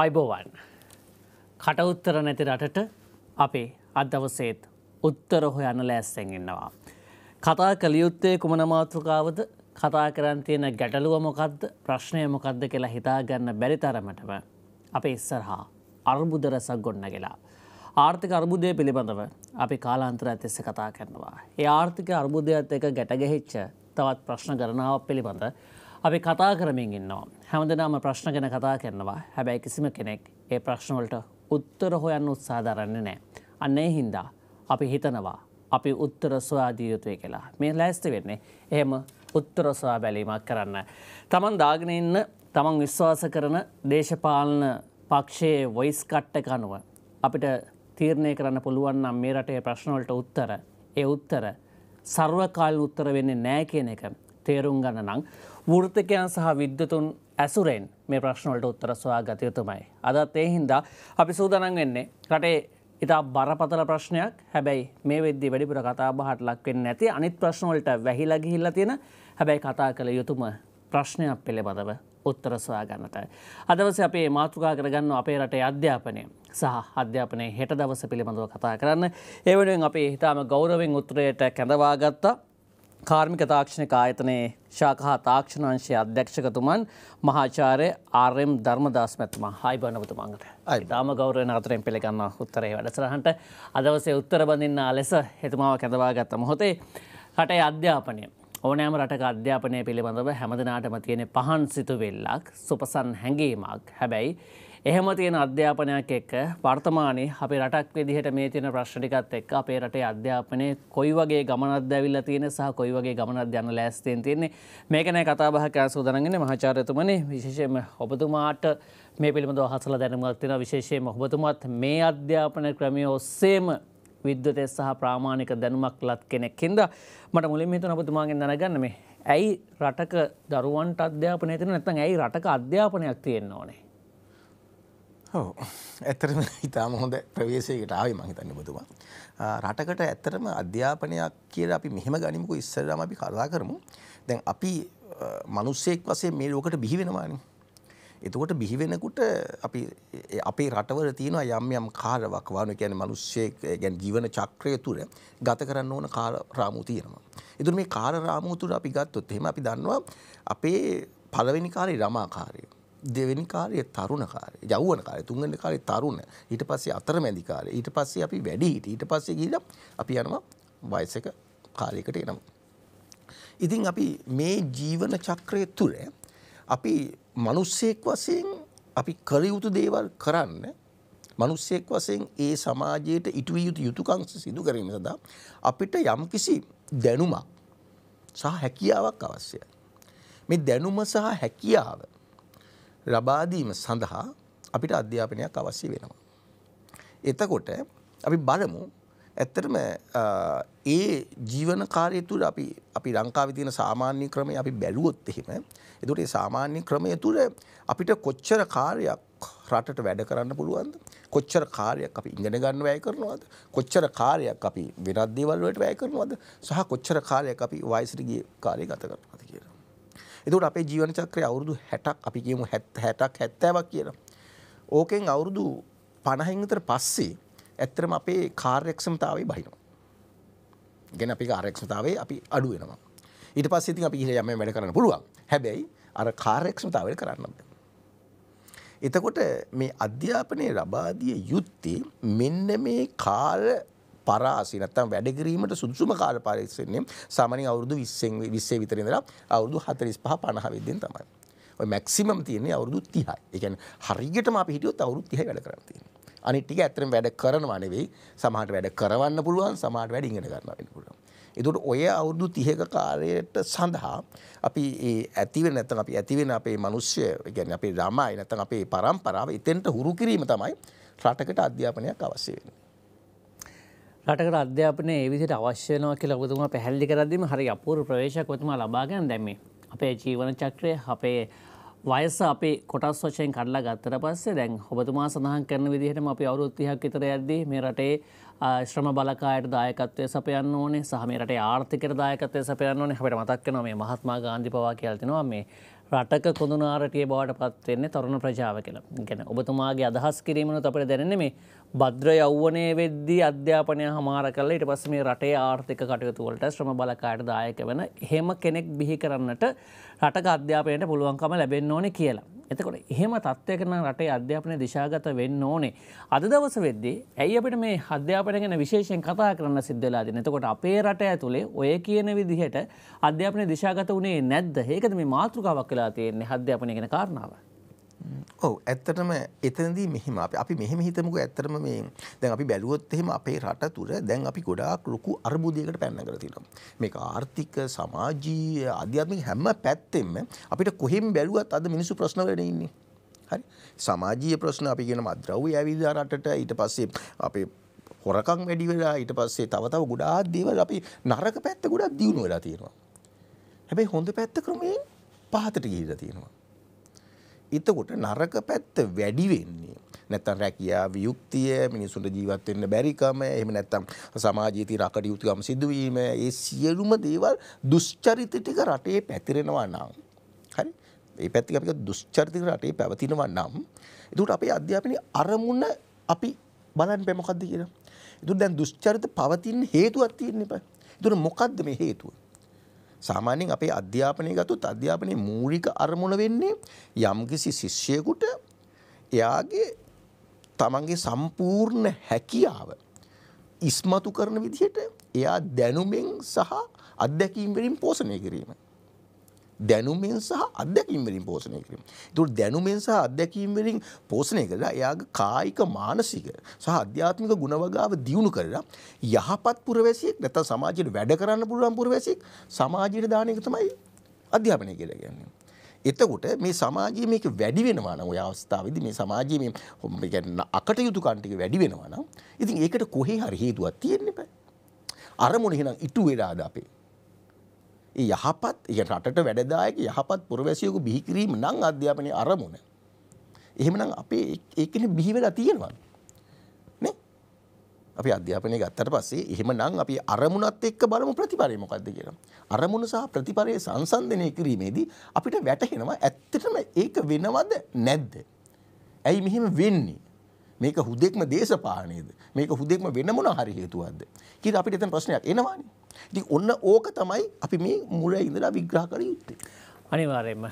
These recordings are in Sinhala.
අයිබෝවන් කට උත්තර නැති රටට අපේ අදවසේත් උත්තර හො යන ලෑස්සෙන් ඉන්නවා. කතා කළියුත්තේ කුමන මාතෘකාවද කතා කරන් තියෙන ගැටලුව මොකක්ද ප්‍රශ්නය මොකක්ද කියලා හිතාගන්න බැරි තරමටම අපේ ඉස්සරහා අර්බුදරසක් ගොන්න කියලා. ආර්ථික අර්බුදය පිළිබඳව අපි කාලාන්තරත් එස්ස කතා කරනවා. ඒ ආර්ථික අර්බුදයත් එක ගැටගහිච්ච තවත් ප්‍රශ්න ගණනාවක් පිළිබඳ අපි කතා කරමින් ඉන්නවා. හැමදනාම ප්‍රශ්න ගැන කතා කරනවා හැබැයි කිසිම කෙනෙක් ඒ ප්‍රශ්නවලට උත්තර හොයන්න උත්සාධරන්නේ නෑ. අන්නේ හින්දා අපි හිතනවා අපි උත්තර ස්වාධීයුතුය කියලා මේ ලෑස්ති වෙන්නේ එහෙම උත්තර සොයා බැලීමක් කරන්න. තමන් දාගෙන ඉන්න තමන් විශ්වාස කරන දේශපාලන පක්ෂයේ වොයිස් කට්ටක අනුව අපිට තීරණය කරන්න පුළුවන් නම් මේ රටේ ප්‍රශ්නවලට උත්තර ඒ උත්තර සර්වකාල් උත්තර වෙන්නේ නෑ කියන එක තේරුම් ගන්න නම් වෘතකයන් සහ විද්‍යතුන් ඇසුරෙන් මේ ප්‍රශ්නවලට උත්තර සොයා ගතයුතුමයි. අදත් ඒ හින්දා අපි සූදනන් වෙන්නේ රටේ ඉතා බරපතල ප්‍රශ්නයක් හැබැයි මේ වෙද්දි වැඩිපුර කතා බහට ලක්වෙන්න නැති අනිත් ප්‍රශ්නවලට වැහිලා ගිහිල්ලා තියෙන හැබැයි කතා කළ යුතුම ප්‍රශ්නයක් පිළිබඳව උත්තර සොයා ගන්නට. අදවස අපේ මාතෘකා කරගන්න අපේ රටේ අධ්‍යාපනය සහ අධ්‍යාපනය හෙට දවස පිළිබඳව කතා කරන්න. ඒ වෙනුවෙන් අපේ හිතාම ගෞරවෙන් උත්තරයට කැඳවා ගත්තා කාර්මික තාක්ෂණක ආයතනයේ ශාකහා තාක්ෂණ අංශයේ අධ්‍යක්ෂකතුමන් මහාචාර්ය ආර්.එම්. ධර්මදාස් මැතිතුමා හයි බණවතුමාට. ඉතාම ගෞරවයෙන් අතරින් පිළිගන්නා උත්තරේ වැඩසටහනට අදවසේ උත්තර බඳින්න ලෙස හිතමාව කැඳවාගත්ත මොහොතේ රටේ අධ්‍යාපනය ඕනෑම රටක අධ්‍යාපනය පිළිබඳව හැමදිනාටම තියෙන පහන් සිතුවිල්ලක් සුපසන් හැඟීමක් හැබැයි එහෙම තියෙන අධ්‍යාපනයක් එක්ක වර්තමානයේ අපි රටක් විදිහට මේ තියෙන ප්‍රශ්න ටිකත් එක්ක අපේ රටේ අධ්‍යාපනයේ කොයි වගේ ගමනක්ද ඇවිල්ලා තියෙන්නේ සහ කොයි වගේ ගමනක්ද යන ලෑස්තියෙන් තියෙන්නේ මේක නෑ කතා බහ කරලා සූදානම් ඉන්නේ මහාචාර්යතුමනි විශේෂයෙන්ම ඔබතුමාට මේ පිළිබඳව අහසලා දැනුමක් තියෙනවා විශේෂයෙන්ම ඔබතුමාත් මේ අධ්‍යාපන ක්‍රමය ඔස්සේම විද්වතය සහ ප්‍රාමාණික දැනුමක් ලත් කෙනෙක් හින්දා මට මුලින්ම හිතුණා ඔබතුමාගෙන් දැනගන්න මේ ඇයි රටක දරුවන්ට අධ්‍යාපනය තියෙන නැත්නම් ඇයි රටක අධ්‍යාපනයක් තියෙන්න ඕනේ හෝ ඇත්තරම ඉතාම හොඳ ප්‍රවේශයකට ආවේ මං හිතන්නේ ඔබතුමා. රටකට ඇත්තරම අධ්‍යාපනයක් කියලා අපි මෙහෙම ගනිමුකෝ ඉස්සෙල්ලාම අපි කතා කරමු. දැන් අපි මිනිස්සෙක් වශයෙන් මේ ලෝකෙට බිහි වෙනවානේ. එතකොට බිහි වෙනකොට අපි අපේ රටවල තියෙන යම් යම් කාලවක් වානු කියන්නේ මිනිස්සෙක් කියන්නේ ජීවන චක්‍රය තුර ගත කරන්න ඕන කාල රාමු තියෙනවා. ඒතර මේ කාල රාමු තුර අපි ගත්තොත් එහෙම අපි දන්නවා අපේ පළවෙනි කාලේ ළමාකාරය දෙවෙනි කාර්ය තරුණ කාර්ය යෞවන කාර්ය තුන්වෙනි කාර්ය තරුණ ඊට පස්සේ අතරමැදි කාර්ය ඊට පස්සේ අපි වැඩි හිටි ඊට පස්සේ ගිහිල්ලා අපි යනවා වයසක කාලයකට එනවා ඉතින් අපි මේ ජීවන චක්‍රය තුර අපි මිනිස්සෙක් වශයෙන් අපි කළ යුතු දේවල් කරන්න මිනිස්සෙක් වශයෙන් ඒ සමාජයට ඉටුවිය යුතු යුතුයකම් සිදු කිරීම සඳහා අපිට යම්කිසි දැනුමක් සහ හැකියාවක් අවශ්‍යයි මේ දැනුම සහ හැකියාව ලබාදීම සඳහා අපිට අධ්‍යාපනයක් අවශ්‍ය වෙනවා. එතකොට අපි බලමු ඇත්තටම ඒ ජීවන කාරය තුළ අපි අපි ලංකාව තියෙන සාමාන්‍ය ක්‍රමය අපි බැලුවොත් එහෙම එතුට සාමාන්‍ය ක්‍රමය තුළ අපිට කොච්චර කාරයක් රටට වැඩ කරන්න පුළුවන්ද කොච්චර කාරයක් අපි ඉගෙන ගන්න වැය කරනවාද කොච්චර කාරයක් අපි වෙනත් දේවල් වලට වැය කරනවාද සහ කොච්චර කාලයක් අපි වයසට ගිය කාලේ ගත කරනවාද කියලා එතකොට අපේ ජීවන චක්‍රය අවුරුදු 60ක් අපි කියමු 60ක් 70ක් කියලා. ඕකෙන් අවුරුදු 50න් විතර පස්සේ ඇත්තටම අපේ කාර්යක්ෂමතාවය බහිනවා. ගැන අපි කාර්යක්ෂමතාවේ අපි අඩු වෙනවා. ඊට පස්සේ ඉතින් අපි ඉහළ යමෙන් වැඩ කරන්න පුළුවන්. හැබැයි අර කාර්යක්ෂමතාවය කරන්න බෑ. එතකොට මේ අධ්‍යාපනයේ ලබා දිය යුත්තේ මෙන්න මේ කාල පරාසි නැත්තම් වැඩ කිරීමට සුදුසුම කාල පරිස්සෙන්නේ සාමාන්‍යයෙන් අවුරුදු 20 20 විතර ඉඳලා අවුරුදු 45 50 විදිහෙන් තමයි. ඔය මැක්සිමම් තියෙන්නේ අවුරුදු 30යි. ඒ කියන්නේ හරියටම අපි හිටියොත් අවුරුදු 30යි වැඩ කරන්න තියෙන්නේ. අනිත් ටික ඇත්තටම වැඩ කරනවා නෙවෙයි. සමහරට වැඩ කරවන්න පුළුවන්, සමහරට වැඩ ඉගෙන ගන්න වෙන්න පුළුවන්. ඒකට ඔය අවුරුදු 30ක කාලයට සඳහා අපි ඒ ඇති වෙන නැත්නම් අපි ඇති වෙන අපේ මිනිස්සය, ඒ කියන්නේ අපේ ළමයි නැත්නම් අපේ පරම්පරාව ඉතෙන්ට හුරු කිරීම තමයි රටකට අධ්‍යාපනයක් අවශ්‍ය වෙන්නේ. රටකට අධ්‍යාපනය විසිට අවශ්‍යනවා කියලා ඔබතුමා පැහැල්ලි කරදීම හරි අපූරු ප්‍රවේශකොතුමා ලබාගෙන දැමේ අපේ ජීවන චක්‍රය අපේ වයස අපේ කොටස් වශයෙන් කඩලා ගත්තර පස්සේ දැන් ඔබතුමා සඳහන් කරන විදිහටම අපි අවුරුත්තිහක් විතර ඇද්දී මේ රටේ ශ්‍රම බලකායට දායකත්වය සපයන්න ඕනේ සහ මේ රටේ ආර්ථිකයට දායකත්වය සපයන්න ඕනේ අපිට මතක් වෙනවා මේ මහත්මා ගාන්ධි පවා කියලා තිනවා මේ රටක කොඳුනාරටිය බවට පත්වෙන්නේ තරුණ ප්‍රජාව කියලා ගැන ඔබතුමාගේ අදහස් කිරීමනොත් අපට දැනෙන මේ භද්‍ර යෞවනය වෙද්දී අධ්‍යාපනය හමාර කල ඉට පස්ස මේ රටේ ආර්ථික කටයුතුවලට ශ්‍රම බලකායට දායක වන හෙම කෙනෙක් බිහි කරන්නට රටක අධ්‍යාපනයට පුළුවන්කම ලැබෙන්න ඕන කියලා. එතකොට එහෙම තත්ත්වයක නම් රටේ අධ්‍යාපනය දිශාගත වෙන්න ඕනේ. අද දවස වෙද්දී ඇයි අපිට මේ අධ්‍යාපනය ගැන විශේෂයෙන් කතා කරන්න සිද්ධ වෙලා දෙන්නේ? එතකොට අපේ රට ඇතුලේ ඔය කියන විදිහට අධ්‍යාපනය දිශාගත උනේ නැද්ද? ඒකද මේ මාතෘකාවක් වෙලා තියෙන්නේ අධ්‍යාපනය ගැන කාරණාව. ඔව් ඇත්තටම එතනදී මෙහිම අපි අපි මෙහෙම හිතමුකෝ ඇත්තටම මේ දැන් අපි බැලුවොත් එහෙම අපේ රට තුර දැන් අපි ගොඩාක් ලොකු අර්බුදයකට පැනනගලා තියෙනවා. මේක ආර්ථික, සමාජීය, ආධ්‍යාත්මික හැම පැත්තෙම අපිට කොහෙන් බැලුවත් අද මිනිස්සු ප්‍රශ්න වලට ඉන්නේ. හරි. සමාජීය ප්‍රශ්න අපි කියන මද්ද්‍රව්‍ය ඇවිල්ලා රටට ඊට පස්සේ අපේ හොරකම් වැඩි වෙලා ඊට පස්සේ තව තව ගොඩාක් දේවල් අපි නරක පැත්ත ගොඩක් දියුණු වෙලා තියෙනවා. හැබැයි හොඳ පැත්ත ක්‍රමයෙන් පහතට ගිහිලා තියෙනවා. එතකොට නරක පැත්ත වැඩි වෙන්නේ. නැත්තම් රැකියාව යුක්තිය මිනිසුන්ට ජීවත් වෙන්න බැරිකම එහෙම නැත්තම් සමාජයේ තියෙන රකට යුතුකම් සිදුවීම ඒ සියලුම දේවල් දුෂ්චරිත ටික රටේ පැතිරෙනවා නම් හරි ඒ පැත්තික අපි දුෂ්චරිත රටේ පැවතිනවා නම් එතකොට අපේ අධ්‍යාපනයේ අරමුණ අපි බලන්න බෑ මොකද්ද කියලා. එතකොට දැන් දුෂ්චරිත පවතින හේතුවක් තියෙන්න එපා. එතකොට මොකද්ද මේ හේතුව? සාමාන්‍යයෙන් අපේ අධ්‍යාපනය ගත්තොත් අධ්‍යාපනයේ මූලික අරමුණ වෙන්නේ යම්කිසි ශිෂ්‍යයෙකුට එයාගේ තමන්ගේ සම්පූර්ණ හැකියාව ඉස්මතු කරන විදිහට එයා දැනුමෙන් සහ අත්දැකීම් වලින් පෝෂණය කිරීම. දැනුමෙන් සහ අත්දැකීම්වලින් පෝෂණය කිරීම. ඒතකොට දැනුමෙන් සහ අත්දැකීම්වලින් පෝෂණය කරලා එයාගේ කායික මානසික සහ අධ්‍යාත්මික ගුණවගාව දියුණු කරලා යහපත් පුරවැසියෙක් නැත්නම් සමාජයට වැඩ කරන්න පුළුවන් පුරවැසියෙක් සමාජයට දාන එක තමයි අධ්‍යාපනය කියලා කියන්නේ. එතකොට මේ සමාජයේ මේක වැඩි වෙනවා නම් ඔය අවස්ථාවේදී මේ සමාජයේ මේ කියන්නේ අකටයුතු කන් ටික වැඩි වෙනවා නම් ඉතින් ඒකට කොහේ හරි හේතුවක් තියෙන්න බෑ අරමුණ එහෙනම් ඉටු වෙලාද අපේ යහපත් ඒ රටට වැඩදායක යහපත් පුරවැසියකු බිහිකිරීම නම් අධ්‍යාපනය අරමුණ. එහෙමනම් අපේ ඒකන බිහිවෙලා තියෙනවා. අපි අධ්‍යාපනය ගත්තට පස්සේ එහෙමනම් අපි අරමුණත් එක්ක බලමු ප්‍රතිඵලය මොකද්ද කියලා. අරමුණ සහ ප්‍රතිඵලය සංසන්දනය කිරීමේදී අපිට වැටහෙනවා ඇත්තටම ඒක වෙනවද නැද්ද? ඇයි මෙහෙම වෙන්නේ? මේක හුදෙක්ම දේශපාලනයේද? මේක හුදෙක්ම වෙන මොන හරි හේතුවක්ද? කියලා අපිට එතන ප්‍රශ්නයක් එනවානේ. ඉතින් ඔන්න ඕක තමයි අපි මේ මුල ඉඳලා විග්‍රහ කර යුත්තේ. අනිවාර්යයෙන්ම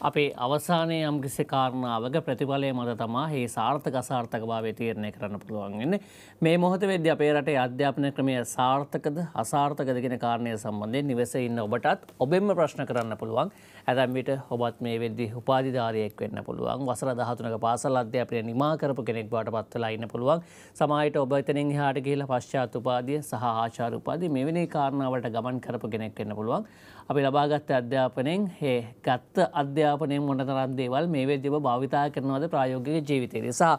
අපේ අවසානයේ යම්කිසි කාරණාවක ප්‍රතිඵලය මත තමා ඒ සාර්ථක අසාර්ථක භාවය තීරණය කරන්න පුළුවන් වෙන්නේ. මේ මොහොත වෙද්දී අපේ රටේ අධ්‍යාපන ක්‍රමය සාර්ථකද අසාර්ථකද කියන කාරණය සම්බන්ධයෙන් නිවසේ ඉන්න ඔබටත් ඔබෙන්ම ප්‍රශ්න කරන්න පුළුවන්. ඇතැම් විට ඔබත් මේ වෙද්දී උපාධිධාරියෙක් වෙන්න පුළුවන්. වසර 13ක පාසල් අධ්‍යාපනය නිමා කරපු කෙනෙක් බවට පත් වෙලා ඉන්න පුළුවන්. සමාජයට ඔබ එතනින් එහාට ගිහිලා පශ්චාත් උපාධිය සහ ආචාර උපාධිය මෙවැනි කාරණාවලට ගමන් කරපු කෙනෙක් වෙන්න පුළුවන්. අපි ලබාගත්ත අධ්‍යාපනයෙන් හේ ගත්ත අධ්‍යාපනයෙන් මොනතරම් දේවල් මේ වෙද්‍යව භාවිතා කරනවද ප්‍රායෝගික ජීවිතය නිසා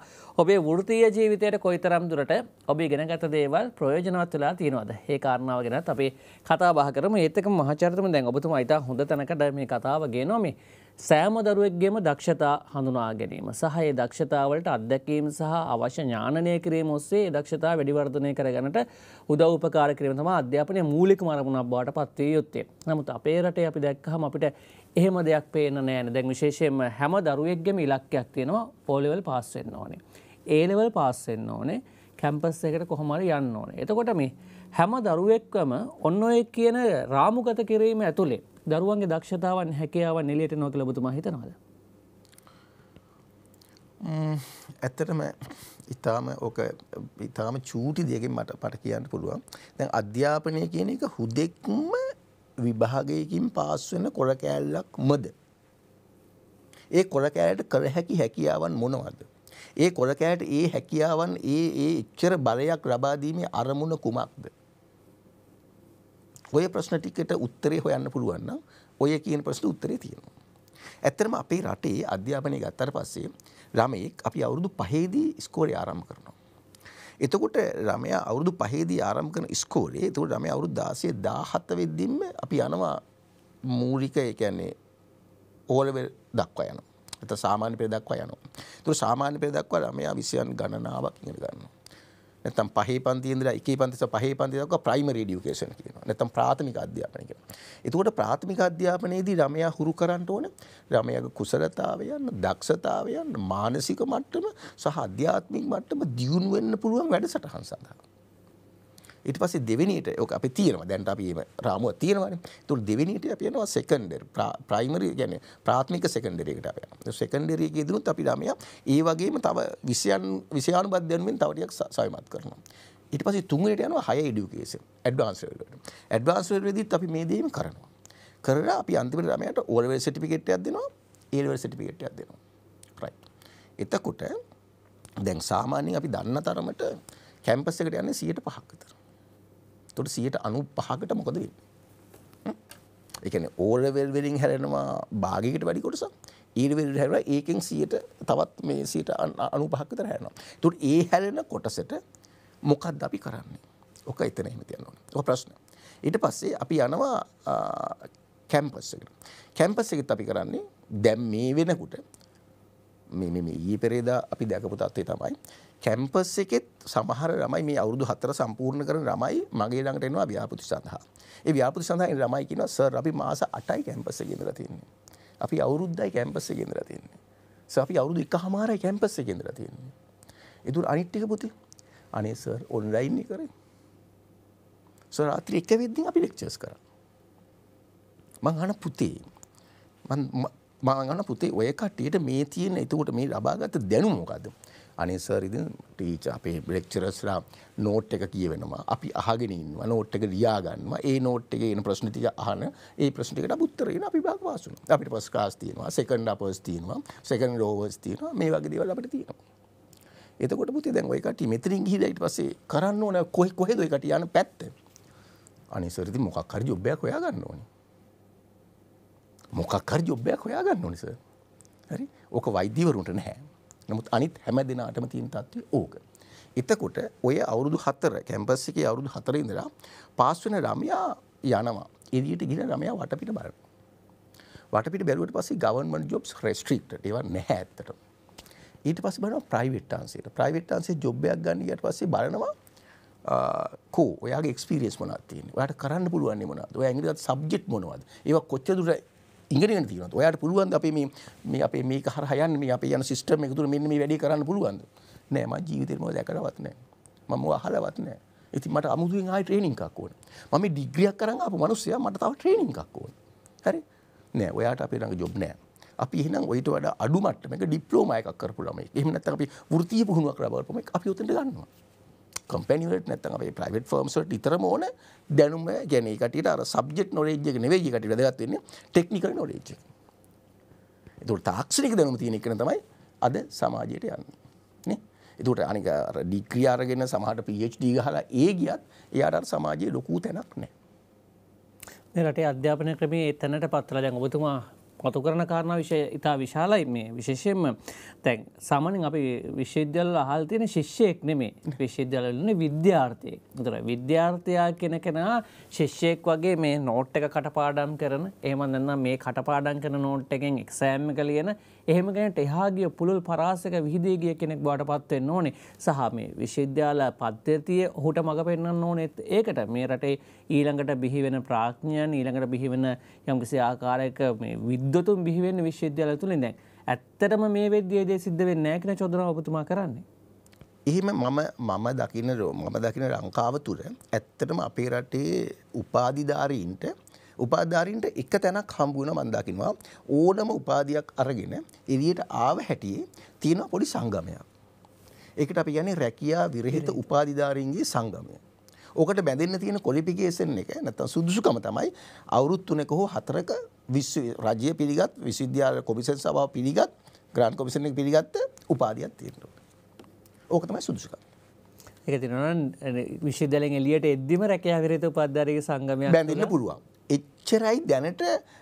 ඔබේ වෘතිය ජීවිතයට කොයිතරම් දුරට ඔබ ඉගෙනගත දේවල් ප්‍රයෝජනවත් වෙලා තියෙනවද ඒ කාරණාව ගැනත් අපි කතා බහ කරමු ඒත් එක්කම මහාචාර්යතුමා දැන් ඔබතුමා ඊට හොඳ තැනකට මේ කතාව ගේනවා මේ සෑම දරුවෙක්ගේම දක්ෂතා හඳුනා ගැනීම සහය දක්ෂතාවලට අත්දැකීම් සහ අවශ්‍ය ඥානය කිරීම ඔස්සේ දක්ෂතා වැඩිවර්ධනය කරගනට උදව උපකාර කිරීම තම අධ්‍යාපනය මූලික මරමුණක් බවට පත්වී යුත්තේ. නමුත් අපේ රටේ අපි දැක්කහම අපිට එහෙම දෙයක් පේන නෑන දැන් විශේෂයෙන්ම හැම දරුවෙක්ගම ඉලක්කයක් තියෙනවා පෝලෙවල් පාස්වෙන්න ඕනේ. ඒලෙවල් පාස්වෙන්න ඕනේ කැම්පස් එකට කොහොමරි යන්න ඕනේ. එතකොට මේ හැම දරුවෙක්වම ඔන්න ඔය කියන රාමුගත කිරීම ඇතුළේ දරුවන්ගේ දක්ෂතාවන් හැකියාවන් එලියට නො කලබතුමා හිතනවාද. ඇත්තටම ඉතාම ඕක ඉතාම චූටි දියකින් මට පට කියන්න පුළුවන් දැන් අධ්‍යාපනය කියන එක හුදෙක්ම විභාගයකින් පාස්වෙන කොර කෑල්ලක් මද. ඒ කොර කෑලට කර හැකි හැකියාවන් මොනවද. ඒ කොරකෑට ඒ හැකියාවන් ඒ ඒ එච්චර බලයක් ලබාදීමේ අරමුණ කුමක්ද. ඔය ප්‍රශ්න ටිකට උත්තරේ හොයන්න පුළුවන් නම් ඔය කියන ප්‍රශ්න උත්තරේ තියෙනවා. ඇත්තටම අපේ රටේ අධ්‍යාපනය ගත්තට පස්සේ ළමෙක් අපි අවුරුදු 5ේදී ඉස්කෝලේ ආරම්භ කරනවා. එතකොට ළමයා අවුරුදු 5ේදී ආරම්භ කරන ඉස්කෝලේ එතකොට ළමයා අවුරුදු 16 17 වෙද්දිම අපි යනවා මූලික ඒ කියන්නේ ඕලෙවල් දක්වා යනවා. එතකොට සාමාන්‍ය පෙළ දක්වා යනවා. එතකොට සාමාන්‍ය පෙළ දක්වා ළමයා විෂයන් ගණනාවක් ඉගෙන ගන්නවා. නැත්තම් පහේ පන්තියේ ඉඳලා එකේ පන්තිස පහේ පන්ති දක්වා ප්‍රයිමරි এডুকেෂන් කියනවා. නැත්තම් ප්‍රාථමික අධ්‍යාපනය කියනවා. එතකොට ප්‍රාථමික අධ්‍යාපනයේදී ළමයා හුරු කරන්න ඕනේ ළමයාගේ කුසලතාවයන්, දක්ෂතාවයන්, මානසික මට්ටම සහ අධ්‍යාත්මික මට්ටම දියුණු වෙන්න පුළුවන් වැඩසටහන් සඳහා. ඉට පස දෙවනිට ඕක අපි තියෙනවා දැන්ට අපීම රාමුව තියෙනවන තුර දෙවනිට අපයනවා සෙකන්ඩර් ප්‍රයිමරි ගැන ප්‍රාථමික සෙකන්ඩරකට අපය සෙකන්ඩරියගේ දුනුත් අපි රමය ඒ වගේම තව විසියන් විසියාන බද්ධයන්ෙන් තවටයක් සයමත් කරනවා. ඉට පස තුන්ට යන හය ඩියුකේස ඇඩ්වාන්සට ඇඩ්වාන්සවරදිත් අපි මේ දීම කරනවා. කරලා අපි අන්තිමට රමයට ඕලවල් සටිපිකෙට්යක් දෙනවා ඒවල් සටිපිකෙට්යක් දෙනවා. රයි. එතකොට දැන් සාමාන්‍යෙන් අපි දන්න තරමට කැම්පස් එකට යන්නේ සියට පහක්කතර. තොට සියට අනු පහකට මොකද වෙන්නේ එකන ඕරවල් වෙරින් හැරෙනවා භාගකට වැඩි කොටස ඊර්වල් හැර ඒකෙන් සියට තවත් මේ සියට අනු පහක්කතර හැරෙනවා තුට ඒ හැරෙන කොටසට මොකක්ද අපි කරන්නේ ඕක එතන එහෙම තියන්න ඕ ප්‍රශ්න ඊට පස්සේ අපි යනවා කැම්පස් එකට කැම්පස් එකත් අපි කරන්නේ දැම් මේ වෙනකුට මේ මේ ඊ පෙරේදා අපි දැකපු තත්වේ තමයි කැම්පස් එකෙත් සමහර ළමයි මේ අවුරුදු 4 සම්පූර්ණ කරන ළමයි මගේ ළඟට එනවා ව්‍යාපෘති සඳහා. ඒ ව්‍යාපෘති සඳහා එන ළමයි කියනවා සර් අපි මාස 8යි කැම්පස් එකේ ඉඳලා තින්නේ. අපි අවුරුද්දයි කැම්පස් එකේ ඉඳලා තින්නේ. සර් අපි අවුරුදු 1මාරයි කැම්පස් එකේ ඉඳලා තින්නේ. ඒ දුර අනිත් ටික පුතේ අනේ සර් ඔන්ලයින් එක කරේ. සර් රාත්‍රී 1 වෙද්දී අපි ලෙක්චර්ස් කරා. මං අහන පුතේ මං මං අහන පුතේ ඔය කට්ටියට මේ තියෙන එතකොට මේ ලබාගත් දැනුම මොකද්ද? අනේ සර් ඉතින් ටීචර් අපේ ලෙක්චරර්ස්ලා නෝට් එක කියවෙනවා. අපි අහගෙන ඉන්නවා නෝට් එක ලියා ගන්නවා. ඒ නෝට් එකේ එන ප්‍රශ්න ටික අහන ඒ ප්‍රශ්න ටිකට උත්තර දෙන අපි භාග වාසුන. අපිට ෆස්ට් ක්ලාස් තියෙනවා, සෙකන්ඩ් අපර්ස් තියෙනවා, සෙකන්ඩ් ලෝවර්ස් තියෙනවා. මේ වගේ දේවල් අපිට තියෙනවා. එතකොට පුතේ දැන් ඔය කට්ටිය මෙතනින් ගිහිලා ඊට පස්සේ කරන්න ඕන කොහේ කොහෙද ඔය කට්ටිය යන පැත්ත? අනේ සර් ඉතින් මොකක් හරි ජොබ් එකක් හොයා ගන්න ඕනේ. මොකක් හරි ජොබ් එකක් හොයා ගන්න ඕනේ සර්. හරි? ඕක වෛද්‍යවරුන්ට නැහැ. නමුත් අනිත් හැම දෙනාටම තියෙන තත්ත්වය ඕක. එතකොට ඔය අවුරුදු 4 කැම්පස් එකේ අවුරුදු 4 ඉඳලා පාස් වෙන ළමයා යනවා. එළියට ගිහින් ළමයා වටපිට බලනවා. වටපිට බැලුවට පස්සේ ගවර්න්මන්ට් ජොබ්ස් රෙස්ට්‍රික්ටඩ් ඒවා නැහැ ඇත්තටම. ඊට පස්සේ බලනවා private answer. Private answer job එකක් ගන්න ඊට පස්සේ බලනවා කෝ ඔයාගේ එක්ස්පිරියස් මොනවද තියෙන්නේ? ඔයාට කරන්න පුළුවන් මොනවද? ඔයා ඉගෙන ගත්ත සබ්ජෙක්ට් මොනවද? ඒවා කොච්චර දුරට ඉගෙන තියෙන ඔයාට පුළුවන් අප මේ අපේ මේ හරහයන් මේ අප යන සිිස්ටම එකතුර මෙන්න මේ වැඩි කරන්න පුළුවන්ද නෑ ම ජීවිතයම දැකරවත් නෑ මම අහලවත් නෑ ඇති මට අමුදුවෙන් ආයි ට්‍රේනිින්කක් ඕන මම ඩිග්‍රියක් කරන්න අප මනුස්සය මට තව ට්‍රේනිින්කක් ඕන හරි නෑ ඔයාට අපේ රඟ ජොබ් නෑ අපි එහෙනම් ඔයිට වඩ අඩුමට්ටමක ඩිප්ලෝමයකක් කරපුලම එහෙමනත් අපි ෘතිය පුහුණුවක් ලබවලපම අපි ොතට ගන්නවා කොම්පැනිවලට නැතන් අපේ ප්‍රයිවට් ෆර්ම්සට ඉතරම ඕන දැනුම ගැන කටට අර සබ්ජෙට් නොරේජ්ජක නෙවෙයි කට දගත්වෙන්නේ ටෙක්නිකල් නොරේජ් එතුට තාක්ෂණික දැනුම තියෙනෙක්න තමයි අද සමාජයට යන්න එතුට අනික ඩික්‍රියාරගෙන සමහට පිHD හලා ඒ ගියත් එයාට සමාජයේ ලොකූ තැනක් නෑ රටේ අධ්‍යාපන ක්‍රමේ එතැනට පත්වල දැන් ඔබතුමා මතු කරන කාරණ විෂය ඉතා විශාලයි මේ විශේෂයෙන්ම තැන් සාමනින් අපි විශ්වවිද්‍යල අහල් තියෙන ශිෂ්‍යයෙක් නෙමේ විශ්වවිද්‍යලන විද්‍යාර්ථය තර විද්‍යාර්ථයා කෙන කෙනා ශිෂ්‍යයෙක් වගේ මේ නෝට් එක කටපාඩම් කරන ඒම දන්න මේ කටපාඩම් කරන නෝට් එකෙන් එක්සෑම් එක ලියන එහෙම කෙනෙක්ට එහා ගිය පුළුල් පරාසයක විහිදී ගිය කෙනෙක් බවට පත් වෙන්න ඕනේ. සහ මේ විශ්වවිද්‍යාල පද්ධතිය ඔහුට මඟ පෙන්වන්න ඕනේ. ඒකට මේ රටේ ඊළඟට බිහි වෙන ප්‍රඥයන් ඊළඟට බිහි වෙන යම්කිසි ආකාරයක මේ විද්වතුන් බිහි වෙන්නේ විශ්වවිද්‍යාල තුලින් දැන්. ඇත්තටම මේ වෙද්දී ඒ දේ සිද්ධ වෙන්නේ නැහැ කියන චෝදනාව ඔබතුමා කරන්නේ. එහෙම මම මම දකින මම දකින ලංකාව තුර ඇත්තටම අපේ රටේ උපාධිධාරීන්ට උපාධාරීන්ට එක තැනක් හම්බුණ මන්දකිනවා ඕනම උපාධයක් අරගෙන එලියට ආව හැටියේ තියෙන පොඩි සංගමයක්. ඒකට අපි කියන්නේ රැකියා විරහිත උපාධිධාරීන්ගේ සංගමය. ඕකට බැඳෙන්න තියෙන කොලිෆිකේෂන් එක නැත්නම් සුදුසුකම තමයි අවුරුදු තුනක හෝ හතරක රජය පිළිගත් විශ්වවිද්‍යාල කොමිෂන් සභාව පිළිගත් ග්‍රාන්ට් කොමිෂන් එක පිළිගත්ත උපාධියක් තියෙන්න ඕක තමයි සුදුසුකම. ඒක තියෙනවා නම් විශ්වවිද්‍යාලයෙන් එළියට එද්දිම රැකියා විරහිත උපාධිධාරීගේ සංගමයක් බැඳෙන්න පුළුවන්. එච්චරයි දැනට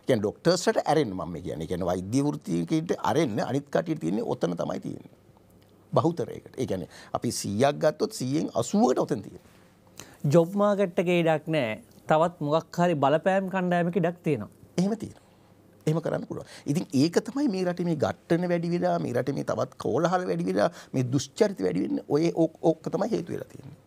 ගැන ඩොක්ටර්ස්ට ඇරෙන් මම කියන ගැන වෛද්‍ය වෘතිකට අරෙන්න්න අනිත් කටට තියන්නේ ඔතන තමයි තියෙන. බහුතරයකට ඒගැන අපි සීයක් ගත්තොත් සීයෙන් අසුවට ඔතන් තියෙන. ජොබ්මාගට්ටගේ ඩක් නෑ තවත් මොගක් හරි බලපෑම් කණ්ඩෑමකි ඩක් තියෙනවා. එහෙම තියෙන. එම කරන්න පුළුව ඉතින් ඒක තමයි මේ රට මේ ගට්ටන වැඩිවිලා මේ රට මේ තවත් කෝලහල වැඩිවිලා මේ දුෂ්චරිත වැඩිවෙන්න ඔය ඕක් ඕක්ක තමයි හේතුවෙලා තියන්නේ.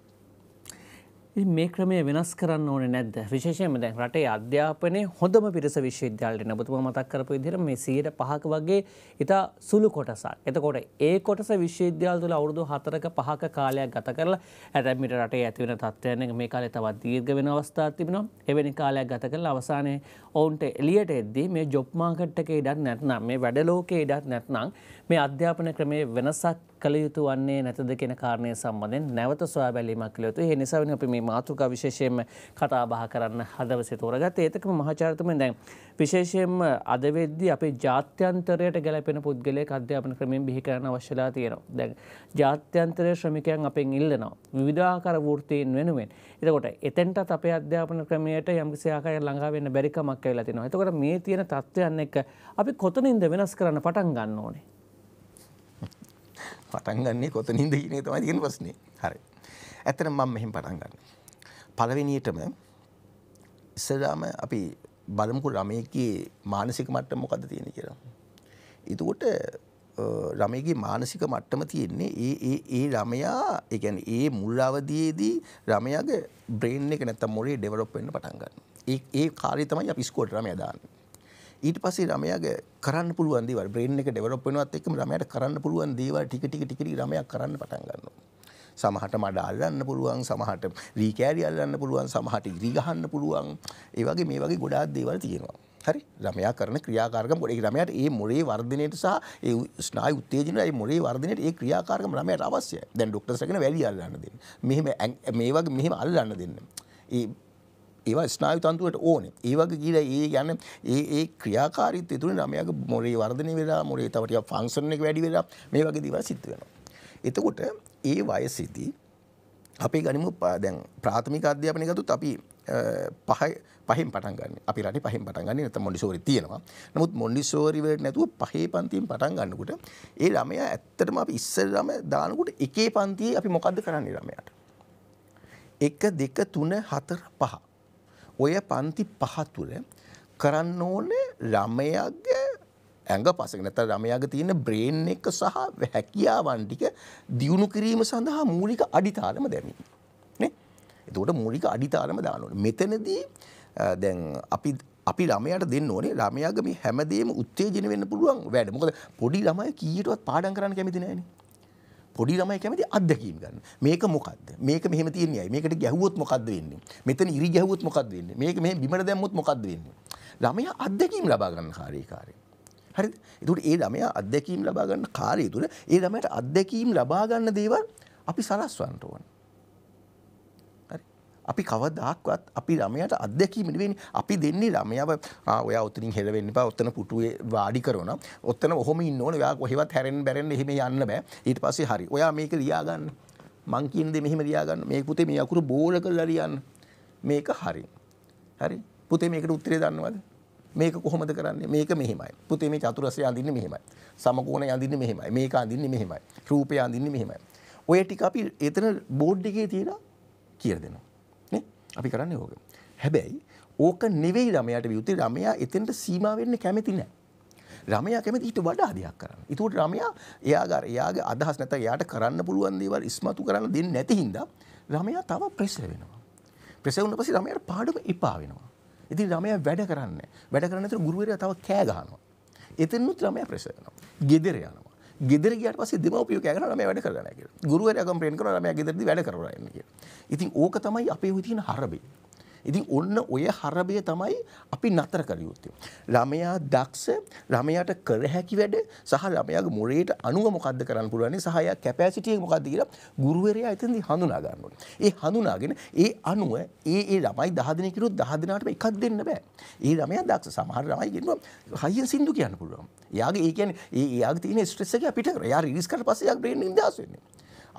මේ ක්‍රමය වෙනස් කරන්න ඕන නැද්ද විශේෂයම දැන් රටේ අධ්‍යාපනය හොඳම පිරිස විශ්වවිද්‍යාලට නැබතුම මතක් කරපු ඉදිර මේ සීට පහක වගේ ඉතා සුළු කොටසක් එතකොට ඒ කොටස විශ්වවිද්‍යාල තුළ අවුරුදු හතරක පහක කාලයක් ගත කරලා ඇතැමිට රටේ ඇතිවෙන තත්ත්වයන මේ කාලය තවත් දීර්ග වෙන අවස්ථාත් තිබෙනවා එවැනි කාලයක් ගත කරලා අවසානයේ ඔවුන්ට එලියට එද්දී මේ ජොබ් මාකට් එකේ ඉඩක් නැත්නම් මේ වැඩ ලෝකේ ඉඩක් නැත්නම් මේ අධ්‍යාපන ක්‍රමේ වෙනසක් කළ යුතු වන්නේ නැතද කියන කාරණය සම්බන්ධයෙන් නැවත සොයා බැලීමක් කළ යුතුයි. ඒ නිසා වෙන අපි මේ මාතෘකා විශේෂයෙන්ම කතා බහ කරන්න හදවසේ තෝරගත්තේ. ඒතකම මහාචාර්යතුමෙන් දැන් විශේෂයෙන්ම අද වෙද්දී අපේ ජාත්‍යන්තරයට ගැලපෙන පුද්ගලයෙක් අධ්‍යාපන ක්‍රමයෙන් බිහි කරන්න අවශ්‍යලා තියෙනවා. දැන් ජාත්‍යන්තරයේ ශ්‍රමිකයන් අපෙන් ඉල්ලනවා. විවිධාකාර වෘත්තීන් වෙනුවෙන්. එතකොට එතෙන්ටත් අපේ අධ්‍යාපන ක්‍රමයට යම්කිසි ආකාරයකට ළඟා වෙන්න බැරි කමක් ඇවිල්ලා තිනවා. එතකොට මේ තියෙන තත්ත්වයන් එක්ක අපි කොතනින්ද වෙනස් කරන්න පටන් ගන්න ඕනේ? පටන් ගන්නේ කොතනින්ද කියන එක තමයි තියෙන ප්‍රශ්නේ. හරි. ඇත්තටම මම මෙහෙම පටන් ගන්න. පළවෙනියටම ඉස්සරහම අපි බලමුකෝ රමේකේ මානසික මට්ටම මොකද්ද තියෙන්නේ කියලා. එතකොට රමයගේ මානසික මට්ටම තියෙන්නේ ඒ ඒ ඒ රමයා එකැන ඒ මුල් අවදයේදී රමයාගේ බ්‍රේන් එක නැත්තම් මොරේ ඩෙවලොප් වෙන්න පටන්ගන්න ඒ ඒ කාරය තමයි අපිස්කෝට රමය දාන්න ඊට පස්සේ රමයාගේ කරන්න පුළුවන් දේවල් බ්‍රේන් එක ඩෙවලොප් වෙනවත් එක්කම රමයාට කරන්න පුළුවන් දේවල් ටික ටික ටික ටික රමයා කරන්න පටන් ගන්නවා. සමහට මඩ අල්ලන්න පුළුවන් සමහට රීකෑරි අල්ලන්න පුළුවන් සමහට ඉරි ගහන්න පුළුවන් ඒ වගේ මේ වගේ ගොඩාක් දේවල් තියෙනවා. හරි රමයා කරන ක්‍රියාකාරකම් ඒ රමයාට ඒ මොලේ වර්ධනයට සහ ඒ ස්නායු උත්තේජනයට ඒ මොලේ වර්ධනයට ඒ ක්‍රියාකාරකම් රමයාට අවශ්‍යයි. දැන් ඩොක්ටර්ස්ලාගෙන වැලි අල්ලන්න දෙන්න. මෙහෙම මේ වගේ මෙහෙම අල්ලන්න දෙන්න. ඒ ඒවා ස්නායු තන්තුවට ඕනේ. ඒ වගේ කියලා ඒ යන ඒ ඒ ක්‍රියාකාරීත්වය තුලින් ළමයාගේ මොරේ වර්ධනය වෙලා මොරේ තව ටිකක් ෆන්ක්ෂන් එක වැඩි වෙලා මේ වගේ දේවල් සිද්ධ වෙනවා. එතකොට ඒ වයසේදී අපේ ගනිමු දැන් ප්‍රාථමික අධ්‍යාපනය ගත්තොත් අපි පහ පහෙන් පටන් ගන්න අපි රට පහෙන් පටන් ගන්න නැත මොඩිසෝරි තියෙනවා නමුත් මොඩිසෝරි වලට නැතුව පහේ පන්තියෙන් පටන් ගන්නකොට ඒ ළමයා ඇත්තටම අපි ඉස්සරම දානකොට එකේ පන්තියේ අපි මොකද්ද කරන්නේ ළමයාට 1 2 3 4 5 ඔය පන්ති පහ තුල කරන්න ඕනේ ළමයාගේ ඇඟ පසක නැත රමයාග තියෙන බ්‍රේන් එක සහ හැකියාවන් ටික දියුණු කිරීම සඳහා මූලික අඩිතාලම දැමින්. එතකොට මූලික අඩිතාලම දානවන. මෙතනදී දැන් අපි අපි ළමයට දෙන්න ඕනේ ළමයාගේ මේ හැමදේම උත්තේජන වෙන්න පුළුවන් වැඩ. මොකද පොඩි ළමයි කීයටවත් පාඩම් කරන්න කැමති නැහැ නේ. පොඩි ළමයි කැමති අත්දැකීම් ගන්න. මේක මොකද්ද? මේක මෙහෙම තියෙන්නේ ඇයි? මේකට ගැහුවොත් මොකද්ද වෙන්නේ? මෙතන ඉරි ගැහුවොත් මොකද්ද වෙන්නේ? මේක මෙහෙම බිමට දැම්මොත් මොකද්ද වෙන්නේ? ළමයා අත්දැකීම් ලබා ගන්න කාර්යකාරී. හරිද? ඒකට ඒ ළමයා අත්දැකීම් ලබා ගන්න කාර්යය තුළ ඒ ළමයට අත්දැකීම් ලබා ගන්න දේවල් අපි සලස්වන්න ඕනේ. අපි කවදක්වත් අපි ළමයට අත්දැකීමනිවෙනි අපි දෙන්නේ ළමයාව ඔය ඔතනින් හෙලවෙන්න පා ඔත්තන පුටුවේ වාඩි කරන ඔත්තන ඔහොම ඉන්නවන යා කොහෙවත් හැරෙන් බැරෙන් එහෙම යන්න බෑ ඊට පස්සේ හරි ඔයා මේක ලියාගන්න මංකීන්ද මෙහෙම ලියාගන්න මේ පුතේ මේ අකුරු බෝල කරලා ලියන්න මේක හරි හරි පුතේ මේකට උත්තරේ දන්නවද මේක කොහොමද කරන්නේ මේක මෙහෙමයි පුතේ මේ චතුරස්‍රය අඳින්නේ මෙහෙමයි සමකෝණය අඳින්නේ මෙහෙමයි මේක අඳින්නේ මෙහෙමයි රූපය අඳින්නේ මෙහෙමයි ඔය ටික අපි එතන බෝඩ් එකේ තියලා කියලා දෙනවා අපි කරන්න ඕක. හැබැයි ඕක නෙවෙයි ළමයාට යුතු ළමයා එතෙන්ට සීමා වෙන්න කැමති නැහැ. රමයා කැමති ඊට වඩා දෙයක් කරන්න. ඒකට රමයා එයාගේ එයාගේ අදහස් නැත්නම් එයාට කරන්න පුළුවන් දේවල් ඉස්මතු කරන්න දෙන්නේ නැති හින්දා රමයා තව ප්‍රෙෂර් වෙනවා. ප්‍රෙෂර් වුණ පස්සේ රමයාට පාඩම එපා වෙනවා. ඉතින් රමයා වැඩ කරන්නේ. වැඩ කරන්නේ නැතුව ගුරුවරයා තව කෑ ගහනවා. එතනනුත් ළමයා ප්‍රෙෂර් වෙනවා. gedera යනවා. ගෙදර ගියට පස්සේ දෙමව්පියෝ කෑගෙන ළමයා වැඩ කරලා නැහැ කියලා. ගුරුවරයා කම්ප්ලේන් කරනවා ළමයා ගෙදරදී වැඩ කරලා ඉන්නේ කියලා. ඉතින් ඕක තමයි අපේ ওই තියෙන හරබේ. ඉතින් ඔන්න ඔය හරබය තමයි අපි නතර කරියයුත්තේ. ළමයා දක්ෂ ළමයාට කර හැකි වැඩ සහ ළමයාගේ මොරේට අනුව මොකක්ද කරන්න පුළුවන්නේ සහය කැපෑසිටිය මොකක්ද කියලා ගුරුවරයා එතනදී හඳුනා ගන්න ඕනේ. ඒ හඳුනාගෙන ඒ අනුව ඒ ඒ ළමයි 10 දෙනෙක් කිරුවොත් 10 දෙනාටම එකක් දෙන්න බෑ. ඒ ළමයා දක්ෂ සමහර ළමයි කියනවා හයියෙන් සින්දු කියන්න පුළුවන්. එයාගේ ඒ කියන්නේ ඒ එයාගේ තියෙන ස්ට්‍රෙස් එක අපිට එයා රිලීස් කරලා පස්සේ එයාගේ බ්‍රේන් නිදාස් වෙන්නේ.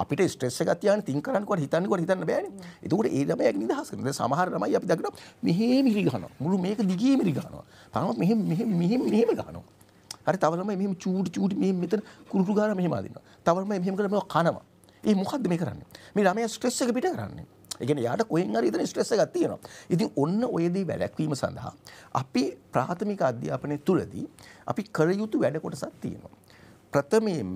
අපිට ස්ට්‍රෙස් එකක් තියාගෙන තින් කරන්නකොට හිතන්නකොට හිතන්න බෑනේ. එතකොට ඒ ළමයා ඒක නිදහස් කරනවා. දැන් සමහර ළමයි අපි දකිනවා මෙහෙ මිරි ගහනවා. මුළු මේක දිගේ මිරි ගහනවා. පනවත් මෙහෙ මෙහෙ මෙහෙ මෙහෙම ගහනවා. හරි තව ළමයි මෙහෙම චූටි චූටි මෙහෙම මෙතන කුරුටු ගාලා මෙහෙම ආදිනවා. තව ළමයි මෙහෙම කරලා මේක කනවා. ඒ මොකද්ද මේ කරන්නේ? මේ ළමයා ස්ට්‍රෙස් එක පිට කරන්නේ. ඒ කියන්නේ යාට කොහෙන් හරි එතන ස්ට්‍රෙස් එකක් තියෙනවා. ඉතින් ඔන්න ඔය දේ වැළැක්වීම සඳහා අපි ප්‍රාථමික අධ්‍යාපනය තුලදී අපි කළ යුතු වැඩ කොටසක් තියෙනවා. ප්‍රථමයෙන්ම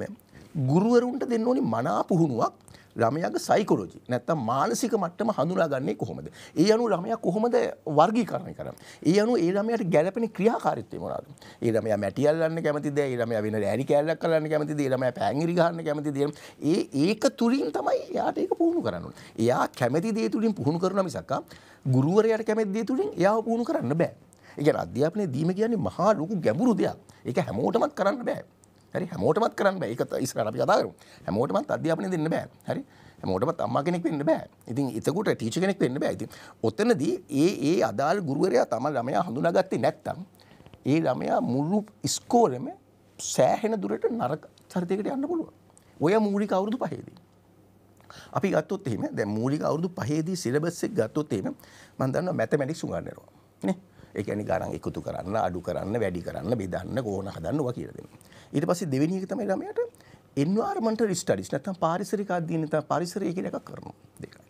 ගුරුවරුන්ට දෙන්න ඕනි මනා පුහුණුවක් ළමයාගේ සයිකොලොජි නැත්තම් මානසික මට්ටම හඳුනාගන්නේ කොහොමද? ඒ අනුව ළමයා කොහොමද වර්ගීකරණය කරන්නේ? ඒ අනුව ඒ ළමයාට ගැළපෙන ක්‍රියාකාරීත්වය මොනවාද? ඒ ළමයා මැටි අල්ලන්න කැමතිද? ඒ ළමයා වෙන රෑලි කෑල්ලක් කරන්න කැමතිද? ඒ ළමයා පෑන්ගිරි ගහන්න කැමතිද? ඒ ඒක තුලින් තමයි එයාට ඒක පුහුණු කරන්න ඕනේ. එයා කැමති දේ තුලින් පුහුණු කරනවා මිසක් ගුරුවරයාට කැමති දේ තුලින් එයාව පුහුණු කරන්න බෑ. ඒ කියන්නේ අධ්‍යාපනය දීම කියන්නේ මහා ලොකු ගැඹුරු දෙයක්. ඒක හැමෝටමත් කරන්න බෑ. හරි හැමෝටමත් කරන්න බෑ ඒක ඉස්සරහට අපි කතා කරමු හැමෝටමත් අධ්‍යාපනය දෙන්න බෑ හරි හැමෝටමත් අම්මා කෙනෙක් වෙන්න බෑ ඉතින් එතකොට ටීචර් කෙනෙක් වෙන්න බෑ ඉතින් ඔතනදී ඒ ඒ අදාළ ගුරුවරයා තමයි ළමයා හඳුනාගත්තේ නැත්තම් ඒ ළමයා මුළු ඉස්කෝලෙම සෑහෙන දුරට නරක චරිතයකට යන්න පුළුවන් ඔය මූලික අවුරුදු පහේදී අපි ගත්තොත් එහෙම දැන් මූලික අවුරුදු පහේදී සිලබස් එක ගත්තොත් එහෙම මම දන්නවා මැතමැටික්ස් උගන්වනවා නේ ඒ කියන්නේ ගණන් එකතු කරන්න අඩු කරන්න වැඩි කරන්න බෙදන්න කොහොන හදන්න ඔවා කියලා දෙනවා ඊට පස්සේ දෙවෙනි එක තමයි ළමයාට එන්වයරන්මන්ටල් ස්ටඩිස් නැත්නම් පාරිසරික අධ්‍යයනය පාරිසරය කියන එකක් කරනවා දෙකයි.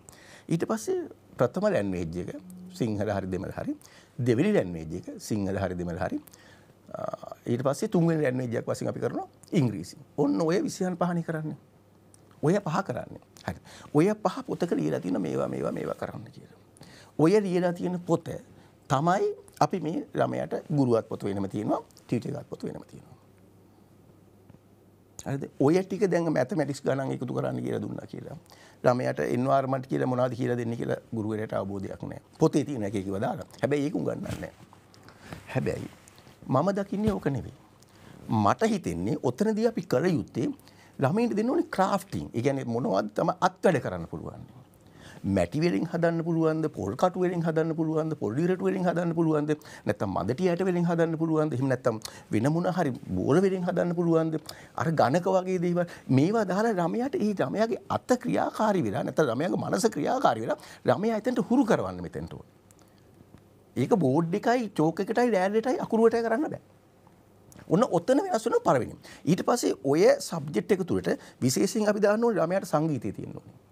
ඊට පස්සේ ප්‍රථම ලැන්ග්වේජ් එක සිංහල හරි දෙමළ හරි දෙවෙනි ලැන්ග්වේජ් එක සිංහල හරි දෙමළ හරි ඊට පස්සේ තුන්වෙනි ලැන්ග්වේජ් එකක් වශයෙන් අපි කරනවා ඉංග්‍රීසි. ඔන්න ඔය 25 පහනේ කරන්නේ. ඔය පහ කරන්නේ. හරි. ඔය පහ පොතක ලියලා තියෙන මේවා මේවා මේවා කරන්න කියලා. ඔය ලියලා තියෙන පොත තමයි අපි මේ ළමයට ගුරුවත් පොත වෙනම තියෙනවා ටියුටර් එකත් පොත වෙනම තියෙනවා. ඔය ටික දැන් මැතමැටික්ස් ගණන් එකතු කරන්න කියලා දුන්නා කියලා. ළමයට එන්වයරන්මන්ට් කියලා මොනවද කියලා දෙන්නේ කියලා ගුරුවරයාට අවබෝධයක් නැහැ. පොතේ තියෙන එක ඒකව දාලා. හැබැයි ඒක උගන්වන්නේ හැබැයි මම දකින්නේ ඕක නෙවෙයි. මට හිතෙන්නේ ඔතනදී අපි කර යුත්තේ ළමයින්ට දෙන්න ඕනේ ක්‍රාෆ්ටිං. ඒ කියන්නේ මොනවද තම අත්වැඩ කරන්න පුළුවන්. මැටිවලින් හදන්න පුළුවන්ද පොල් කටුවලින් හදන්න පුළුවන්ද පොල්ලිරටුවලින් හදන්න පුළුවන්ද නැතම් මදට ඇටවලින් හදන්න පුළුවන්ද හිම නැත්තම් වෙනමුණ හරි බෝලවෙලින් හදන්න පුළුවන්ද අර ගණක වගේ දේව මේවා දාලා රමයාට ඒ රමයාගේ අත්ත ක්‍රියාකාරි වෙලා නැත රමයාගේ මනස ක්‍රියාකාරි වෙලා රමයා එතන්ට හුරු කරවන්න මෙතෙන්ටුව. ඒක බෝඩ් එකයි චෝකකටයි රෑල්ලටයි අකුරුවට කරන්න බෑ. ඔන්න ඔත්තන වෙනස් වන පරවෙනින්. ඊට පස්සේ ඔය සබ්ජෙට් එක තුළට විශේෂෙන් අපි දාන්න ඕනේ ළමයාට සංගීතය තියෙන්න ඕනේ.